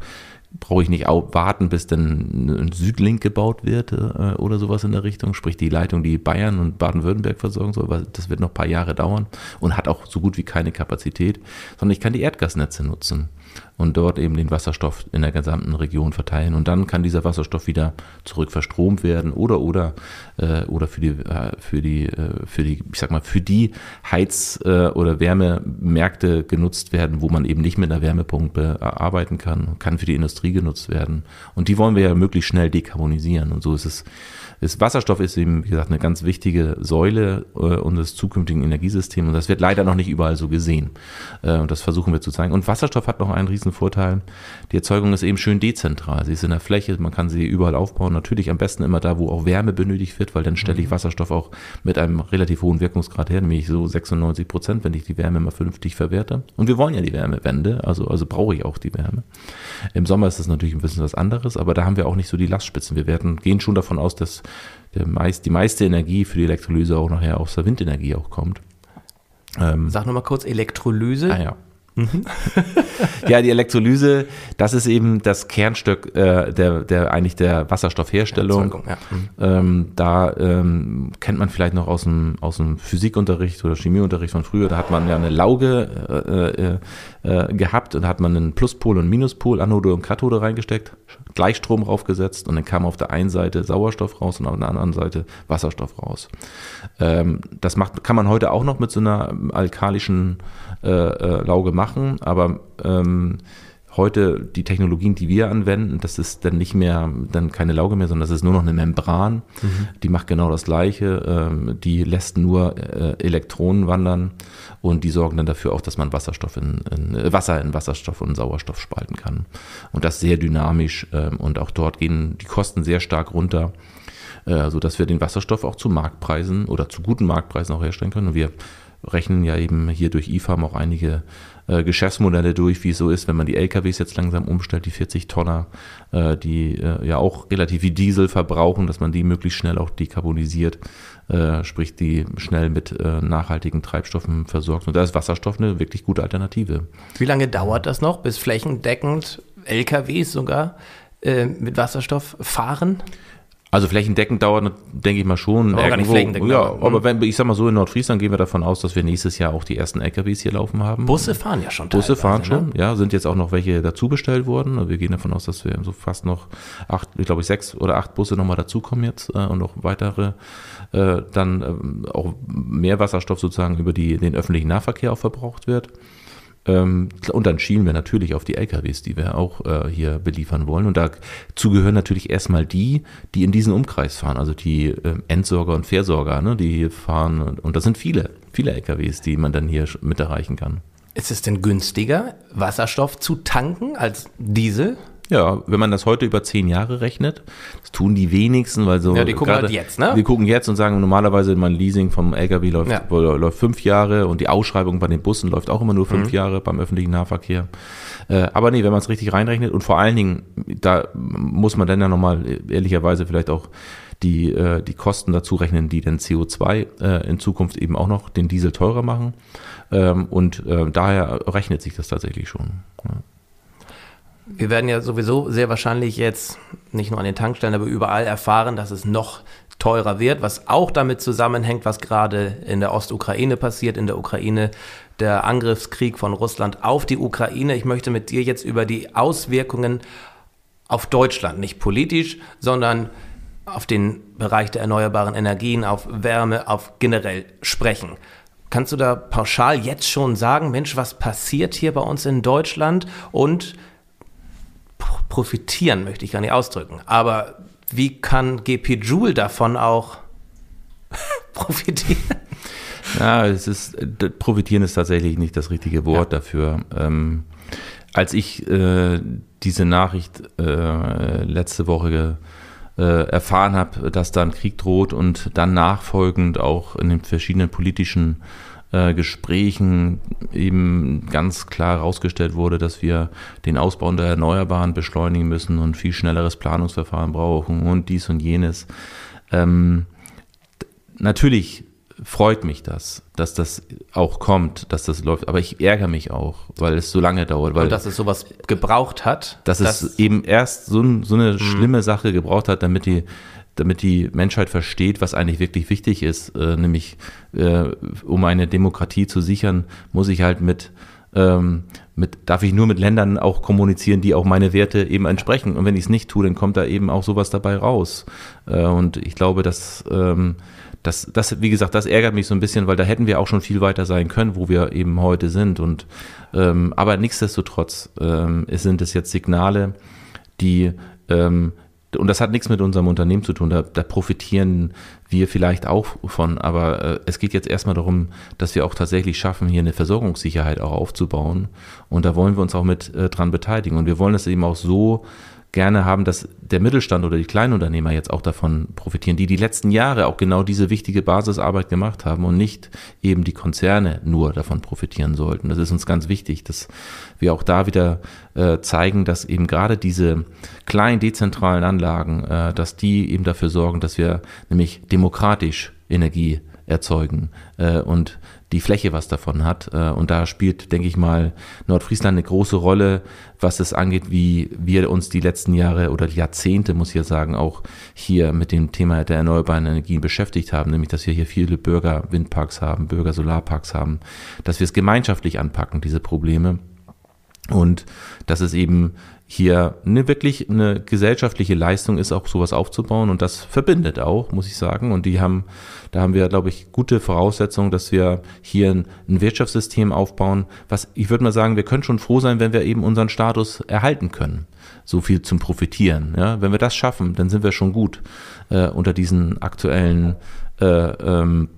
brauche ich nicht warten, bis dann ein Südlink gebaut wird äh, oder sowas in der Richtung. Sprich, die Leitung, die Bayern und Baden-Württemberg versorgen soll, weil das wird noch ein paar Jahre dauern und hat auch so gut wie keine Kapazität, sondern ich kann die Erdgasnetze nutzen und dort eben den Wasserstoff in der gesamten Region verteilen. Und dann kann dieser Wasserstoff wieder zurück verstromt werden oder oder äh, oder für die äh, für die äh, für die ich sag mal für die Heiz- äh, oder Wärmemärkte genutzt werden, wo man eben nicht mit einer Wärmepumpe äh, arbeiten kann, kann für die Industrie genutzt werden. Und die wollen wir ja möglichst schnell dekarbonisieren. Und so ist es. Ist Wasserstoff ist eben, wie gesagt, eine ganz wichtige Säule äh, unseres zukünftigen Energiesystems. Und das wird leider noch nicht überall so gesehen. und das versuchen wir zu zeigen. Und Wasserstoff hat noch einen einen riesen Die Erzeugung ist eben schön dezentral. Sie ist in der Fläche, man kann sie überall aufbauen. Natürlich am besten immer da, wo auch Wärme benötigt wird, weil dann stelle ich mhm. Wasserstoff auch mit einem relativ hohen Wirkungsgrad her, nämlich so 96 Prozent, wenn ich die Wärme mal vernünftig verwerte. Und wir wollen ja die Wärmewende, also, also brauche ich auch die Wärme. Im Sommer ist das natürlich ein bisschen was anderes, aber da haben wir auch nicht so die Lastspitzen. Wir werden, gehen schon davon aus, dass meist, die meiste Energie für die Elektrolyse auch nachher aus der Windenergie auch kommt. Ähm, Sag nochmal kurz Elektrolyse. Ah ja. Mhm. ja, die Elektrolyse, das ist eben das Kernstück äh, der, der eigentlich der Wasserstoffherstellung. Ja, mhm. Ähm, da ähm, kennt man vielleicht noch aus dem, aus dem Physikunterricht oder Chemieunterricht von früher, da hat man ja eine Lauge äh, äh, äh gehabt und da hat man einen Pluspol und Minuspol, Anode und Kathode reingesteckt. Gleichstrom raufgesetzt und dann kam auf der einen Seite Sauerstoff raus und auf der anderen Seite Wasserstoff raus. Ähm, das macht, kann man heute auch noch mit so einer alkalischen äh, äh, Lauge machen, aber ähm, heute die Technologien, die wir anwenden, das ist dann nicht mehr, dann keine Lauge mehr, sondern das ist nur noch eine Membran. Mhm. Die macht genau das Gleiche. Ähm, die lässt nur äh, Elektronen wandern und die sorgen dann dafür auch, dass man Wasserstoff in, in äh, Wasser in Wasserstoff und Sauerstoff spalten kann. Und das sehr dynamisch. Ähm, und auch dort gehen die Kosten sehr stark runter, äh, sodass wir den Wasserstoff auch zu Marktpreisen oder zu guten Marktpreisen auch herstellen können. Und wir rechnen ja eben hier durch IFAM auch einige äh, Geschäftsmodelle durch, wie es so ist, wenn man die LKWs jetzt langsam umstellt, die 40 Tonner, äh, die äh, ja auch relativ wie Diesel verbrauchen, dass man die möglichst schnell auch dekarbonisiert, sprich die schnell mit nachhaltigen Treibstoffen versorgt. Und da ist Wasserstoff eine wirklich gute Alternative. Wie lange dauert das noch, bis flächendeckend LKWs sogar mit Wasserstoff fahren? Also flächendeckend dauert, denke ich mal schon. Aber irgendwo, flächendeckend ja, dauert. Ne? aber mhm. wenn, ich sag mal so, in Nordfriesland gehen wir davon aus, dass wir nächstes Jahr auch die ersten LKWs hier laufen haben. Busse fahren ja schon. Busse fahren ne? schon, ja, sind jetzt auch noch welche dazu bestellt worden. Also wir gehen davon aus, dass wir so fast noch acht, ich glaube, sechs oder acht Busse nochmal dazukommen jetzt äh, und noch weitere äh, dann äh, auch mehr Wasserstoff sozusagen über die, den öffentlichen Nahverkehr auch verbraucht wird. Ähm, und dann schielen wir natürlich auf die LKWs, die wir auch äh, hier beliefern wollen. Und dazu gehören natürlich erstmal die, die in diesen Umkreis fahren, also die äh, Entsorger und Versorger, ne, die hier fahren. Und, und das sind viele, viele LKWs, die man dann hier mit erreichen kann. Ist es denn günstiger, Wasserstoff zu tanken als Diesel? Ja, wenn man das heute über zehn Jahre rechnet, das tun die wenigsten, weil so. Ja, die gucken grade, halt jetzt, ne? Die gucken jetzt und sagen, normalerweise mein Leasing vom LKW läuft, ja. läuft fünf Jahre und die Ausschreibung bei den Bussen läuft auch immer nur fünf mhm. Jahre beim öffentlichen Nahverkehr. Äh, aber nee, wenn man es richtig reinrechnet und vor allen Dingen, da muss man dann ja nochmal ehrlicherweise vielleicht auch die, äh, die Kosten dazu rechnen, die den CO2 äh, in Zukunft eben auch noch den Diesel teurer machen. Ähm, und äh, daher rechnet sich das tatsächlich schon. Ja. Wir werden ja sowieso sehr wahrscheinlich jetzt nicht nur an den Tankstellen, aber überall erfahren, dass es noch teurer wird, was auch damit zusammenhängt, was gerade in der Ostukraine passiert, in der Ukraine der Angriffskrieg von Russland auf die Ukraine. Ich möchte mit dir jetzt über die Auswirkungen auf Deutschland, nicht politisch, sondern auf den Bereich der erneuerbaren Energien, auf Wärme, auf generell sprechen. Kannst du da pauschal jetzt schon sagen, Mensch, was passiert hier bei uns in Deutschland und profitieren, möchte ich gar nicht ausdrücken. Aber wie kann GP Joule davon auch profitieren? Ja, es ist, profitieren ist tatsächlich nicht das richtige Wort ja. dafür. Ähm, als ich äh, diese Nachricht äh, letzte Woche äh, erfahren habe, dass da ein Krieg droht und dann nachfolgend auch in den verschiedenen politischen äh, Gesprächen eben ganz klar herausgestellt wurde, dass wir den Ausbau der Erneuerbaren beschleunigen müssen und viel schnelleres Planungsverfahren brauchen und dies und jenes. Ähm, natürlich freut mich das, dass das auch kommt, dass das läuft. Aber ich ärgere mich auch, weil es so lange dauert. Weil und dass es sowas gebraucht hat. Dass, dass es eben erst so, so eine mhm. schlimme Sache gebraucht hat, damit die damit die Menschheit versteht, was eigentlich wirklich wichtig ist. Äh, nämlich, äh, um eine Demokratie zu sichern, muss ich halt mit, ähm, mit, darf ich nur mit Ländern auch kommunizieren, die auch meine Werte eben entsprechen. Und wenn ich es nicht tue, dann kommt da eben auch sowas dabei raus. Äh, und ich glaube, dass. Ähm, das, das, wie gesagt, das ärgert mich so ein bisschen, weil da hätten wir auch schon viel weiter sein können, wo wir eben heute sind. Und ähm, aber nichtsdestotrotz ähm, es sind es jetzt Signale, die ähm, und das hat nichts mit unserem Unternehmen zu tun, da, da profitieren wir vielleicht auch von, aber äh, es geht jetzt erstmal darum, dass wir auch tatsächlich schaffen, hier eine Versorgungssicherheit auch aufzubauen und da wollen wir uns auch mit äh, dran beteiligen und wir wollen es eben auch so gerne haben, dass der Mittelstand oder die Kleinunternehmer jetzt auch davon profitieren, die die letzten Jahre auch genau diese wichtige Basisarbeit gemacht haben und nicht eben die Konzerne nur davon profitieren sollten. Das ist uns ganz wichtig, dass wir auch da wieder äh, zeigen, dass eben gerade diese kleinen dezentralen Anlagen, äh, dass die eben dafür sorgen, dass wir nämlich demokratisch Energie erzeugen äh, und die Fläche was davon hat. Äh, und da spielt, denke ich mal, Nordfriesland eine große Rolle, was es angeht, wie wir uns die letzten Jahre oder Jahrzehnte, muss ich ja sagen, auch hier mit dem Thema der erneuerbaren Energien beschäftigt haben, nämlich dass wir hier viele Bürgerwindparks haben, Bürger Solarparks haben, dass wir es gemeinschaftlich anpacken, diese Probleme. Und dass es eben hier eine wirklich eine gesellschaftliche Leistung ist, auch sowas aufzubauen und das verbindet auch, muss ich sagen. Und die haben, da haben wir, glaube ich, gute Voraussetzungen, dass wir hier ein, ein Wirtschaftssystem aufbauen, was ich würde mal sagen, wir können schon froh sein, wenn wir eben unseren Status erhalten können. So viel zum Profitieren. Ja? Wenn wir das schaffen, dann sind wir schon gut äh, unter diesen aktuellen äh, ähm,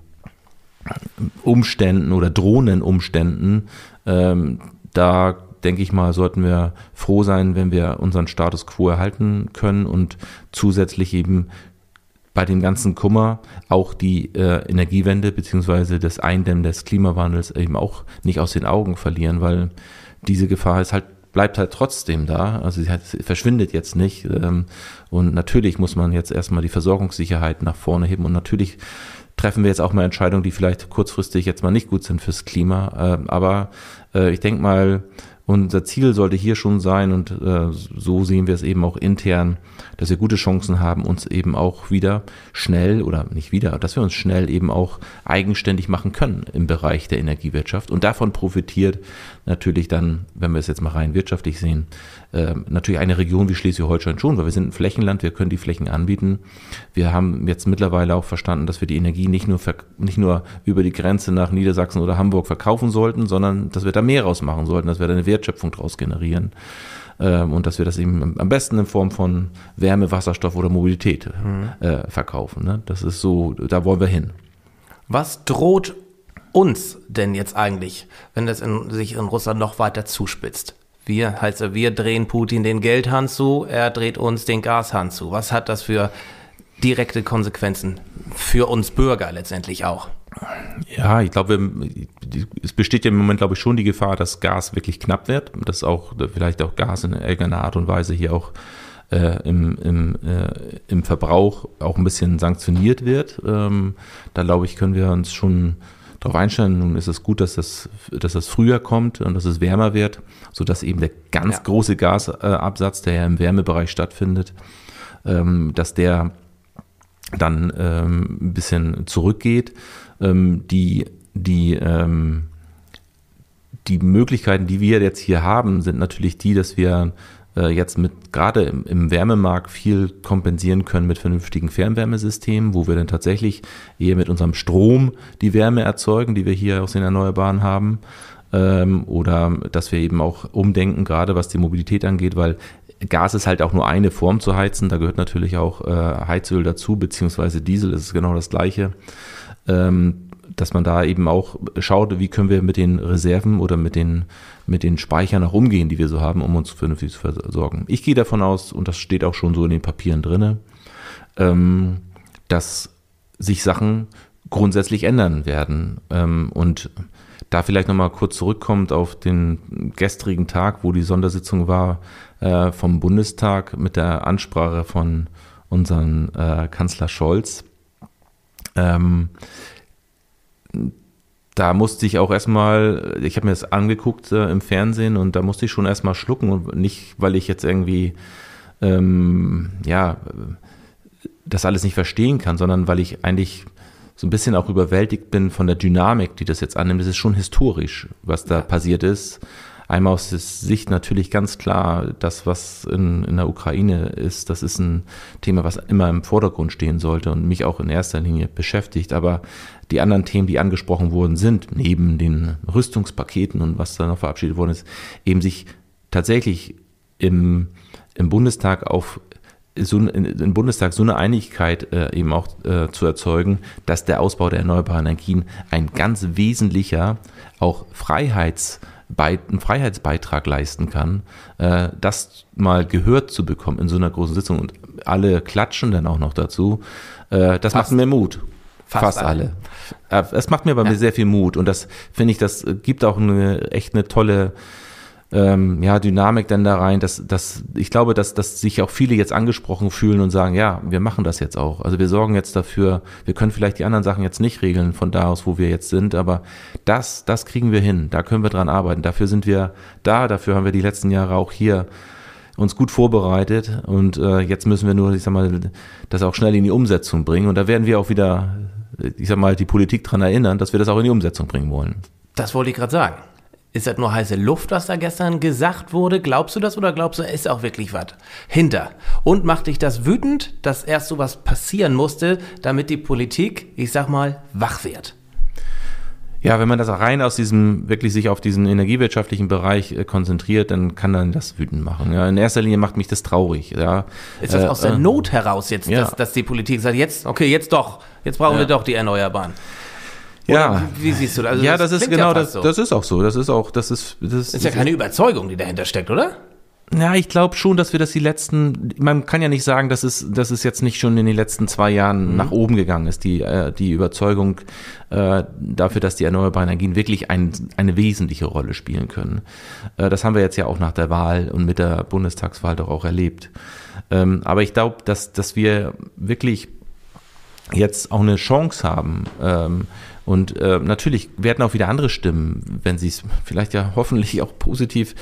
Umständen oder drohenden Umständen. Ähm, da denke ich mal, sollten wir froh sein, wenn wir unseren Status quo erhalten können und zusätzlich eben bei dem ganzen Kummer auch die äh, Energiewende bzw. das Eindämmen des Klimawandels eben auch nicht aus den Augen verlieren, weil diese Gefahr ist halt bleibt halt trotzdem da. Also sie hat, verschwindet jetzt nicht. Ähm, und natürlich muss man jetzt erstmal die Versorgungssicherheit nach vorne heben. Und natürlich treffen wir jetzt auch mal Entscheidungen, die vielleicht kurzfristig jetzt mal nicht gut sind fürs Klima. Ähm, aber äh, ich denke mal, unser Ziel sollte hier schon sein, und äh, so sehen wir es eben auch intern, dass wir gute Chancen haben, uns eben auch wieder schnell oder nicht wieder, dass wir uns schnell eben auch eigenständig machen können im Bereich der Energiewirtschaft. Und davon profitiert natürlich dann, wenn wir es jetzt mal rein wirtschaftlich sehen, ähm, natürlich eine Region wie Schleswig-Holstein schon, weil wir sind ein Flächenland, wir können die Flächen anbieten. Wir haben jetzt mittlerweile auch verstanden, dass wir die Energie nicht nur, nicht nur über die Grenze nach Niedersachsen oder Hamburg verkaufen sollten, sondern dass wir da mehr raus machen sollten, dass wir da eine Wertschöpfung draus generieren ähm, und dass wir das eben am besten in Form von Wärme, Wasserstoff oder Mobilität äh, mhm. verkaufen. Ne? Das ist so, da wollen wir hin. Was droht uns denn jetzt eigentlich, wenn das in, sich in Russland noch weiter zuspitzt? Wir, also wir drehen Putin den Geldhahn zu, er dreht uns den Gashahn zu. Was hat das für direkte Konsequenzen für uns Bürger letztendlich auch? Ja, ich glaube, es besteht ja im Moment, glaube ich, schon die Gefahr, dass Gas wirklich knapp wird, dass auch vielleicht auch Gas in irgendeiner Art und Weise hier auch äh, im, im, äh, im Verbrauch auch ein bisschen sanktioniert wird. Ähm, da glaube ich, können wir uns schon darauf einstellen. Nun ist es gut, dass das, dass das früher kommt und dass es wärmer wird, sodass eben der ganz ja. große Gasabsatz, der ja im Wärmebereich stattfindet, ähm, dass der dann ähm, ein bisschen zurückgeht. Ähm, die die die Möglichkeiten, die wir jetzt hier haben, sind natürlich die, dass wir äh, jetzt mit gerade im, im, Wärmemarkt viel kompensieren können mit vernünftigen Fernwärmesystemen, wo wir dann tatsächlich eher mit unserem Strom die Wärme erzeugen, die wir hier aus den Erneuerbaren haben. Ähm, oder dass wir eben auch umdenken, gerade was die Mobilität angeht, weil Gas ist halt auch nur eine Form zu heizen. Da gehört natürlich auch äh, Heizöl dazu, beziehungsweise Diesel ist genau das gleiche. Ähm, dass man da eben auch schaut, wie können wir mit den Reserven oder mit den, mit den Speichern auch umgehen, die wir so haben, um uns vernünftig zu versorgen. Ich gehe davon aus, und das steht auch schon so in den Papieren drin, ähm, dass sich Sachen grundsätzlich ändern werden. Ähm, und da vielleicht nochmal kurz zurückkommt auf den gestrigen Tag, wo die Sondersitzung war äh, vom Bundestag mit der Ansprache von unserem äh, Kanzler Scholz. Ähm, da musste ich auch erstmal, ich habe mir das angeguckt äh, im Fernsehen und da musste ich schon erstmal schlucken und nicht, weil ich jetzt irgendwie, ähm, ja, das alles nicht verstehen kann, sondern weil ich eigentlich so ein bisschen auch überwältigt bin von der Dynamik, die das jetzt annimmt. Das ist schon historisch, was da ja. passiert ist. Einmal aus der Sicht natürlich ganz klar, das, was in, in der Ukraine ist, das ist ein Thema, was immer im Vordergrund stehen sollte und mich auch in erster Linie beschäftigt. Aber die anderen Themen, die angesprochen wurden, sind neben den Rüstungspaketen und was da noch verabschiedet worden ist, eben sich tatsächlich im, im Bundestag auf so, im Bundestag so eine Einigkeit äh, eben auch äh, zu erzeugen, dass der Ausbau der erneuerbaren Energien ein ganz wesentlicher, auch Freiheits- Be einen Freiheitsbeitrag leisten kann, äh, das mal gehört zu bekommen in so einer großen Sitzung und alle klatschen dann auch noch dazu, äh, das Fast. macht mir Mut. Fast, Fast alle. alle. Äh, es macht mir bei ja. mir sehr viel Mut und das finde ich, das gibt auch eine, echt eine tolle ähm, ja, Dynamik dann da rein, dass, dass ich glaube, dass, dass sich auch viele jetzt angesprochen fühlen und sagen, ja, wir machen das jetzt auch. Also wir sorgen jetzt dafür, wir können vielleicht die anderen Sachen jetzt nicht regeln von da aus, wo wir jetzt sind, aber das, das kriegen wir hin, da können wir dran arbeiten. Dafür sind wir da, dafür haben wir die letzten Jahre auch hier uns gut vorbereitet und äh, jetzt müssen wir nur, ich sag mal, das auch schnell in die Umsetzung bringen und da werden wir auch wieder, ich sag mal, die Politik dran erinnern, dass wir das auch in die Umsetzung bringen wollen. Das wollte ich gerade sagen. Ist das nur heiße Luft, was da gestern gesagt wurde? Glaubst du das oder glaubst du, ist auch wirklich was hinter? Und macht dich das wütend, dass erst so was passieren musste, damit die Politik, ich sag mal, wach wird? Ja, wenn man das rein aus diesem, wirklich sich auf diesen energiewirtschaftlichen Bereich äh, konzentriert, dann kann dann das wütend machen. Ja, in erster Linie macht mich das traurig. Ja. Ist das äh, aus der äh, Not heraus jetzt, ja. dass, dass, die Politik sagt, jetzt, okay, jetzt doch, jetzt brauchen ja. wir doch die Erneuerbaren? ja. Wie, wie, siehst du das? Also ja, das, das ist genau ja das. So. Das ist auch so. Das ist auch, das ist. Das, ist ja keine Überzeugung, die dahinter steckt, oder? Ja, ich glaube schon, dass wir das die letzten, man kann ja nicht sagen, dass es, dass es jetzt nicht schon in den letzten zwei Jahren mhm. nach oben gegangen ist, die, äh, die Überzeugung äh, dafür, dass die erneuerbaren Energien wirklich ein, eine wesentliche Rolle spielen können. Äh, das haben wir jetzt ja auch nach der Wahl und mit der Bundestagswahl doch auch erlebt. Ähm, aber ich glaube, dass, dass wir wirklich jetzt auch eine Chance haben, ähm, und äh, natürlich werden auch wieder andere Stimmen, wenn sie es vielleicht ja hoffentlich auch positiv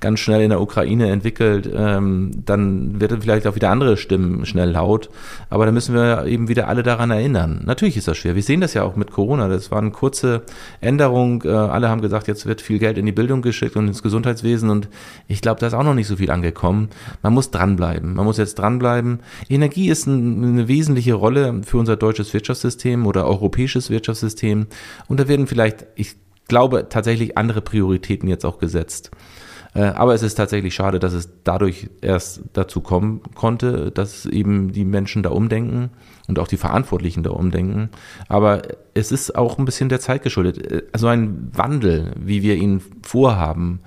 ganz schnell in der Ukraine entwickelt, ähm, dann werden vielleicht auch wieder andere Stimmen schnell laut. Aber da müssen wir eben wieder alle daran erinnern. Natürlich ist das schwer. Wir sehen das ja auch mit Corona. Das war eine kurze Änderung. Äh, alle haben gesagt, jetzt wird viel Geld in die Bildung geschickt und ins Gesundheitswesen. Und ich glaube, da ist auch noch nicht so viel angekommen. Man muss dranbleiben. Man muss jetzt dranbleiben. Energie ist ein, eine wesentliche Rolle für unser deutsches Wirtschaftssystem oder europäisches Wirtschaftssystem. System. Und da werden vielleicht, ich glaube, tatsächlich andere Prioritäten jetzt auch gesetzt. Äh, aber es ist tatsächlich schade, dass es dadurch erst dazu kommen konnte, dass eben die Menschen da umdenken und auch die Verantwortlichen da umdenken. Aber es ist auch ein bisschen der Zeit geschuldet. Also ein Wandel, wie wir ihn vorhaben,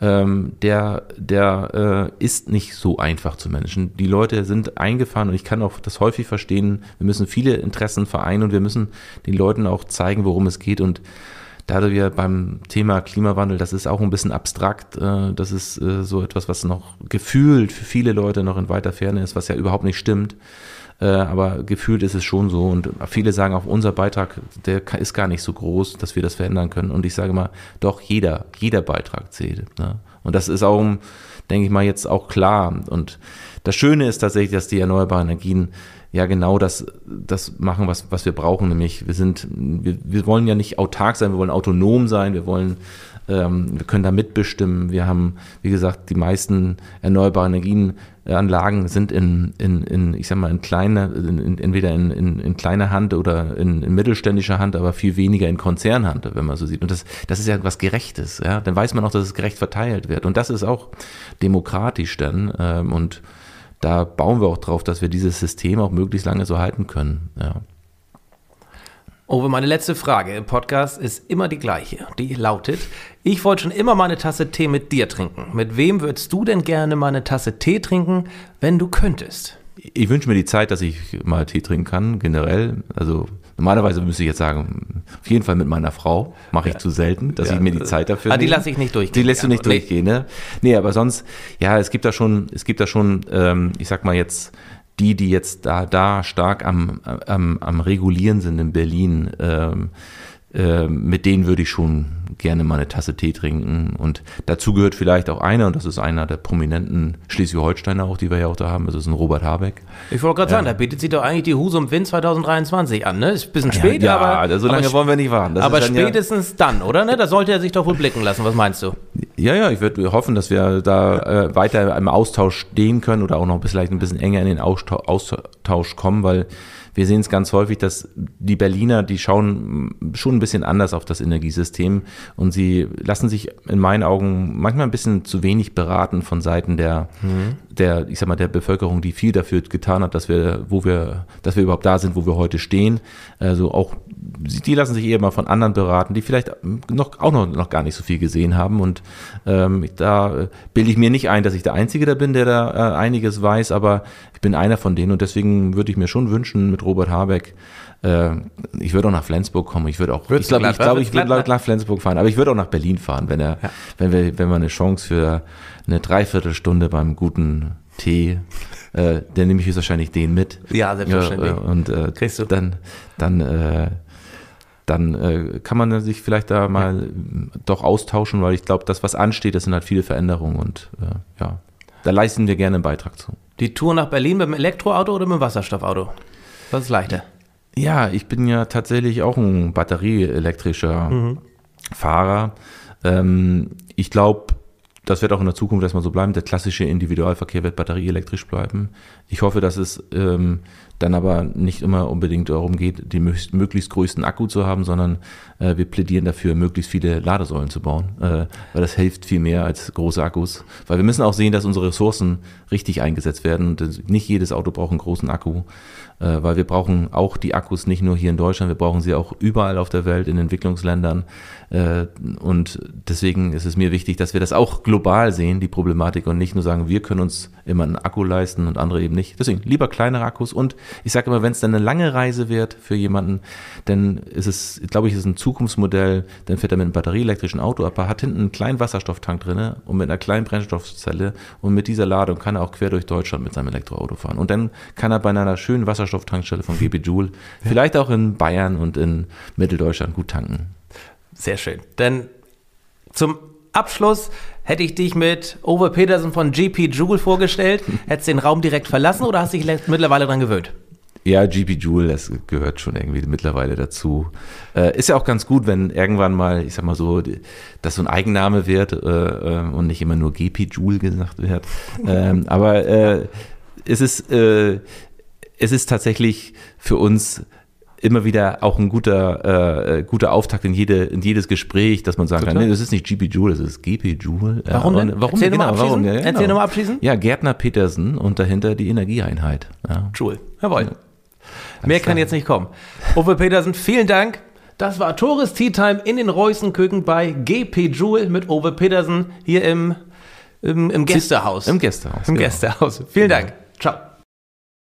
ähm, der, der äh, ist nicht so einfach zu managen. Die Leute sind eingefahren und ich kann auch das häufig verstehen. Wir müssen viele Interessen vereinen und wir müssen den Leuten auch zeigen, worum es geht. Und da wir beim Thema Klimawandel, das ist auch ein bisschen abstrakt, äh, das ist äh, so etwas, was noch gefühlt für viele Leute noch in weiter Ferne ist, was ja überhaupt nicht stimmt. Äh, aber gefühlt ist es schon so. Und viele sagen auch, unser Beitrag, der ist gar nicht so groß, dass wir das verändern können. Und ich sage mal, doch, jeder, jeder Beitrag zählt. Ne? Und das ist auch, denke ich mal, jetzt auch klar. Und das Schöne ist tatsächlich, dass die erneuerbaren Energien ja genau das, das machen, was, was wir brauchen, nämlich wir sind, wir, wir wollen ja nicht autark sein, wir wollen autonom sein, wir wollen ähm, wir können da mitbestimmen. Wir haben, wie gesagt, die meisten erneuerbaren Energienanlagen sind in, in, in ich sag mal, in kleine, in, entweder in, in, in kleiner Hand oder in, in mittelständischer Hand, aber viel weniger in Konzernhand, wenn man so sieht. Und das, das ist ja was Gerechtes, ja. Dann weiß man auch, dass es gerecht verteilt wird. Und das ist auch demokratisch dann. Ähm, und da bauen wir auch drauf, dass wir dieses System auch möglichst lange so halten können. Ja. Owe, oh, meine letzte Frage im Podcast ist immer die gleiche. Die lautet: Ich wollte schon immer meine Tasse Tee mit dir trinken. Mit wem würdest du denn gerne meine Tasse Tee trinken, wenn du könntest? Ich wünsche mir die Zeit, dass ich mal Tee trinken kann, generell. Also normalerweise müsste ich jetzt sagen, auf jeden Fall mit meiner Frau. Mache ich ja. zu selten, dass ja. ich mir die Zeit dafür ah, Die lasse ich nicht durchgehen. Die lässt du nicht ja. durchgehen, ne? Nee, aber sonst, ja, es gibt da schon, es gibt da schon, ähm, ich sag mal jetzt, die, die jetzt da, da stark am, am, am Regulieren sind in Berlin, ähm, ähm, mit denen würde ich schon gerne mal eine Tasse Tee trinken. Und dazu gehört vielleicht auch einer, und das ist einer der prominenten Schleswig-Holsteiner auch, die wir ja auch da haben, das ist ein Robert Habeck. Ich wollte gerade sagen, ähm, da bietet sich doch eigentlich die Husum Wind 2023 an, ne? Ist ein bisschen spät, ja, ja, so lange aber wollen wir nicht warten. Das aber dann spätestens ja, dann, oder? Ne? Da sollte er sich doch wohl blicken lassen, was meinst du? Ja, ja, ich würde hoffen, dass wir da äh, weiter im Austausch stehen können oder auch noch vielleicht ein bisschen enger in den Austausch kommen, weil wir sehen es ganz häufig, dass die Berliner, die schauen schon ein bisschen anders auf das Energiesystem und sie lassen sich in meinen Augen manchmal ein bisschen zu wenig beraten von Seiten der, mhm. der ich sag mal, der Bevölkerung, die viel dafür getan hat, dass wir, wo wir, dass wir überhaupt da sind, wo wir heute stehen. Also auch die lassen sich eher mal von anderen beraten, die vielleicht noch, auch noch, noch gar nicht so viel gesehen haben. Und ähm, da äh, bilde ich mir nicht ein, dass ich der Einzige da bin, der da äh, einiges weiß, aber ich bin einer von denen und deswegen würde ich mir schon wünschen, mit Robert Habeck, äh, ich würde auch nach Flensburg kommen, ich würde auch, ich glaube, ich, glaub, ich würde nach Flensburg fahren, aber ich würde auch nach Berlin fahren, wenn er, ja. wenn wir, wenn wir eine Chance für eine Dreiviertelstunde beim guten Tee äh, dann nehme ich höchstwahrscheinlich den mit. Ja, selbstverständlich. Ja, äh, und äh, Kriegst du. dann, dann äh, dann äh, kann man sich vielleicht da mal ja. Äh, doch austauschen, weil ich glaube, das, was ansteht, das sind halt viele Veränderungen und äh, ja, da leisten wir gerne einen Beitrag zu. Die Tour nach Berlin beim Elektroauto oder mit dem Wasserstoffauto? Was ist leichter? Ja, ich bin ja tatsächlich auch ein batterieelektrischer mhm. Fahrer. Ähm, ich glaube, das wird auch in der Zukunft erstmal so bleiben. Der klassische Individualverkehr wird batterieelektrisch bleiben. Ich hoffe, dass es ähm, dann aber nicht immer unbedingt darum geht, den möglichst größten Akku zu haben, sondern äh, wir plädieren dafür, möglichst viele Ladesäulen zu bauen, äh, weil das hilft viel mehr als große Akkus. Weil wir müssen auch sehen, dass unsere Ressourcen richtig eingesetzt werden. Nicht jedes Auto braucht einen großen Akku äh, weil wir brauchen auch die Akkus nicht nur hier in Deutschland, wir brauchen sie auch überall auf der Welt, in Entwicklungsländern. Äh, und deswegen ist es mir wichtig, dass wir das auch global sehen, die Problematik, und nicht nur sagen, wir können uns immer einen Akku leisten und andere eben nicht. Deswegen lieber kleinere Akkus. Und ich sage immer, wenn es dann eine lange Reise wird für jemanden, dann ist es, glaube ich, ist ein Zukunftsmodell, dann fährt er mit einem batterieelektrischen Auto ab, hat hinten einen kleinen Wasserstofftank drin und mit einer kleinen Brennstoffzelle und mit dieser Ladung kann er auch quer durch Deutschland mit seinem Elektroauto fahren. Und dann kann er bei einer schönen Wasserstoff Wasserstofftankstelle von GB Joule. Ja. Vielleicht auch in Bayern und in Mitteldeutschland gut tanken. Sehr schön. Denn zum Abschluss hätte ich dich mit Ove Petersen von GP Joule vorgestellt. Hättest du den Raum direkt verlassen oder hast dich mittlerweile daran gewöhnt? Ja, GP Joule, das gehört schon irgendwie mittlerweile dazu. Äh, ist ja auch ganz gut, wenn irgendwann mal, ich sag mal so, dass so ein Eigenname wird äh, äh und nicht immer nur GP Joule gesagt wird. Ähm, aber äh, es ist, äh, es ist tatsächlich für uns immer wieder auch ein guter, äh, äh guter Auftakt in, jede, in jedes Gespräch, dass man sagen Total. kann, nee, das ist nicht GP Joule, das ist GP Joule. Warum ja, denn? Warum, Erzähl genau, nochmal abschließen. Ja, genau. noch abschließen. Ja, Gärtner Petersen und dahinter die Energieeinheit. Ja. Joule, jawohl. Ja. Mehr kann jetzt nicht kommen. Uwe Petersen, vielen Dank. Das war Tores Tea Time in den Reußenköken bei GP Joule mit Uwe Petersen hier im, im, im Gästehaus. Im Gästehaus. Im genau. Gästehaus. Vielen genau. Dank. Ciao.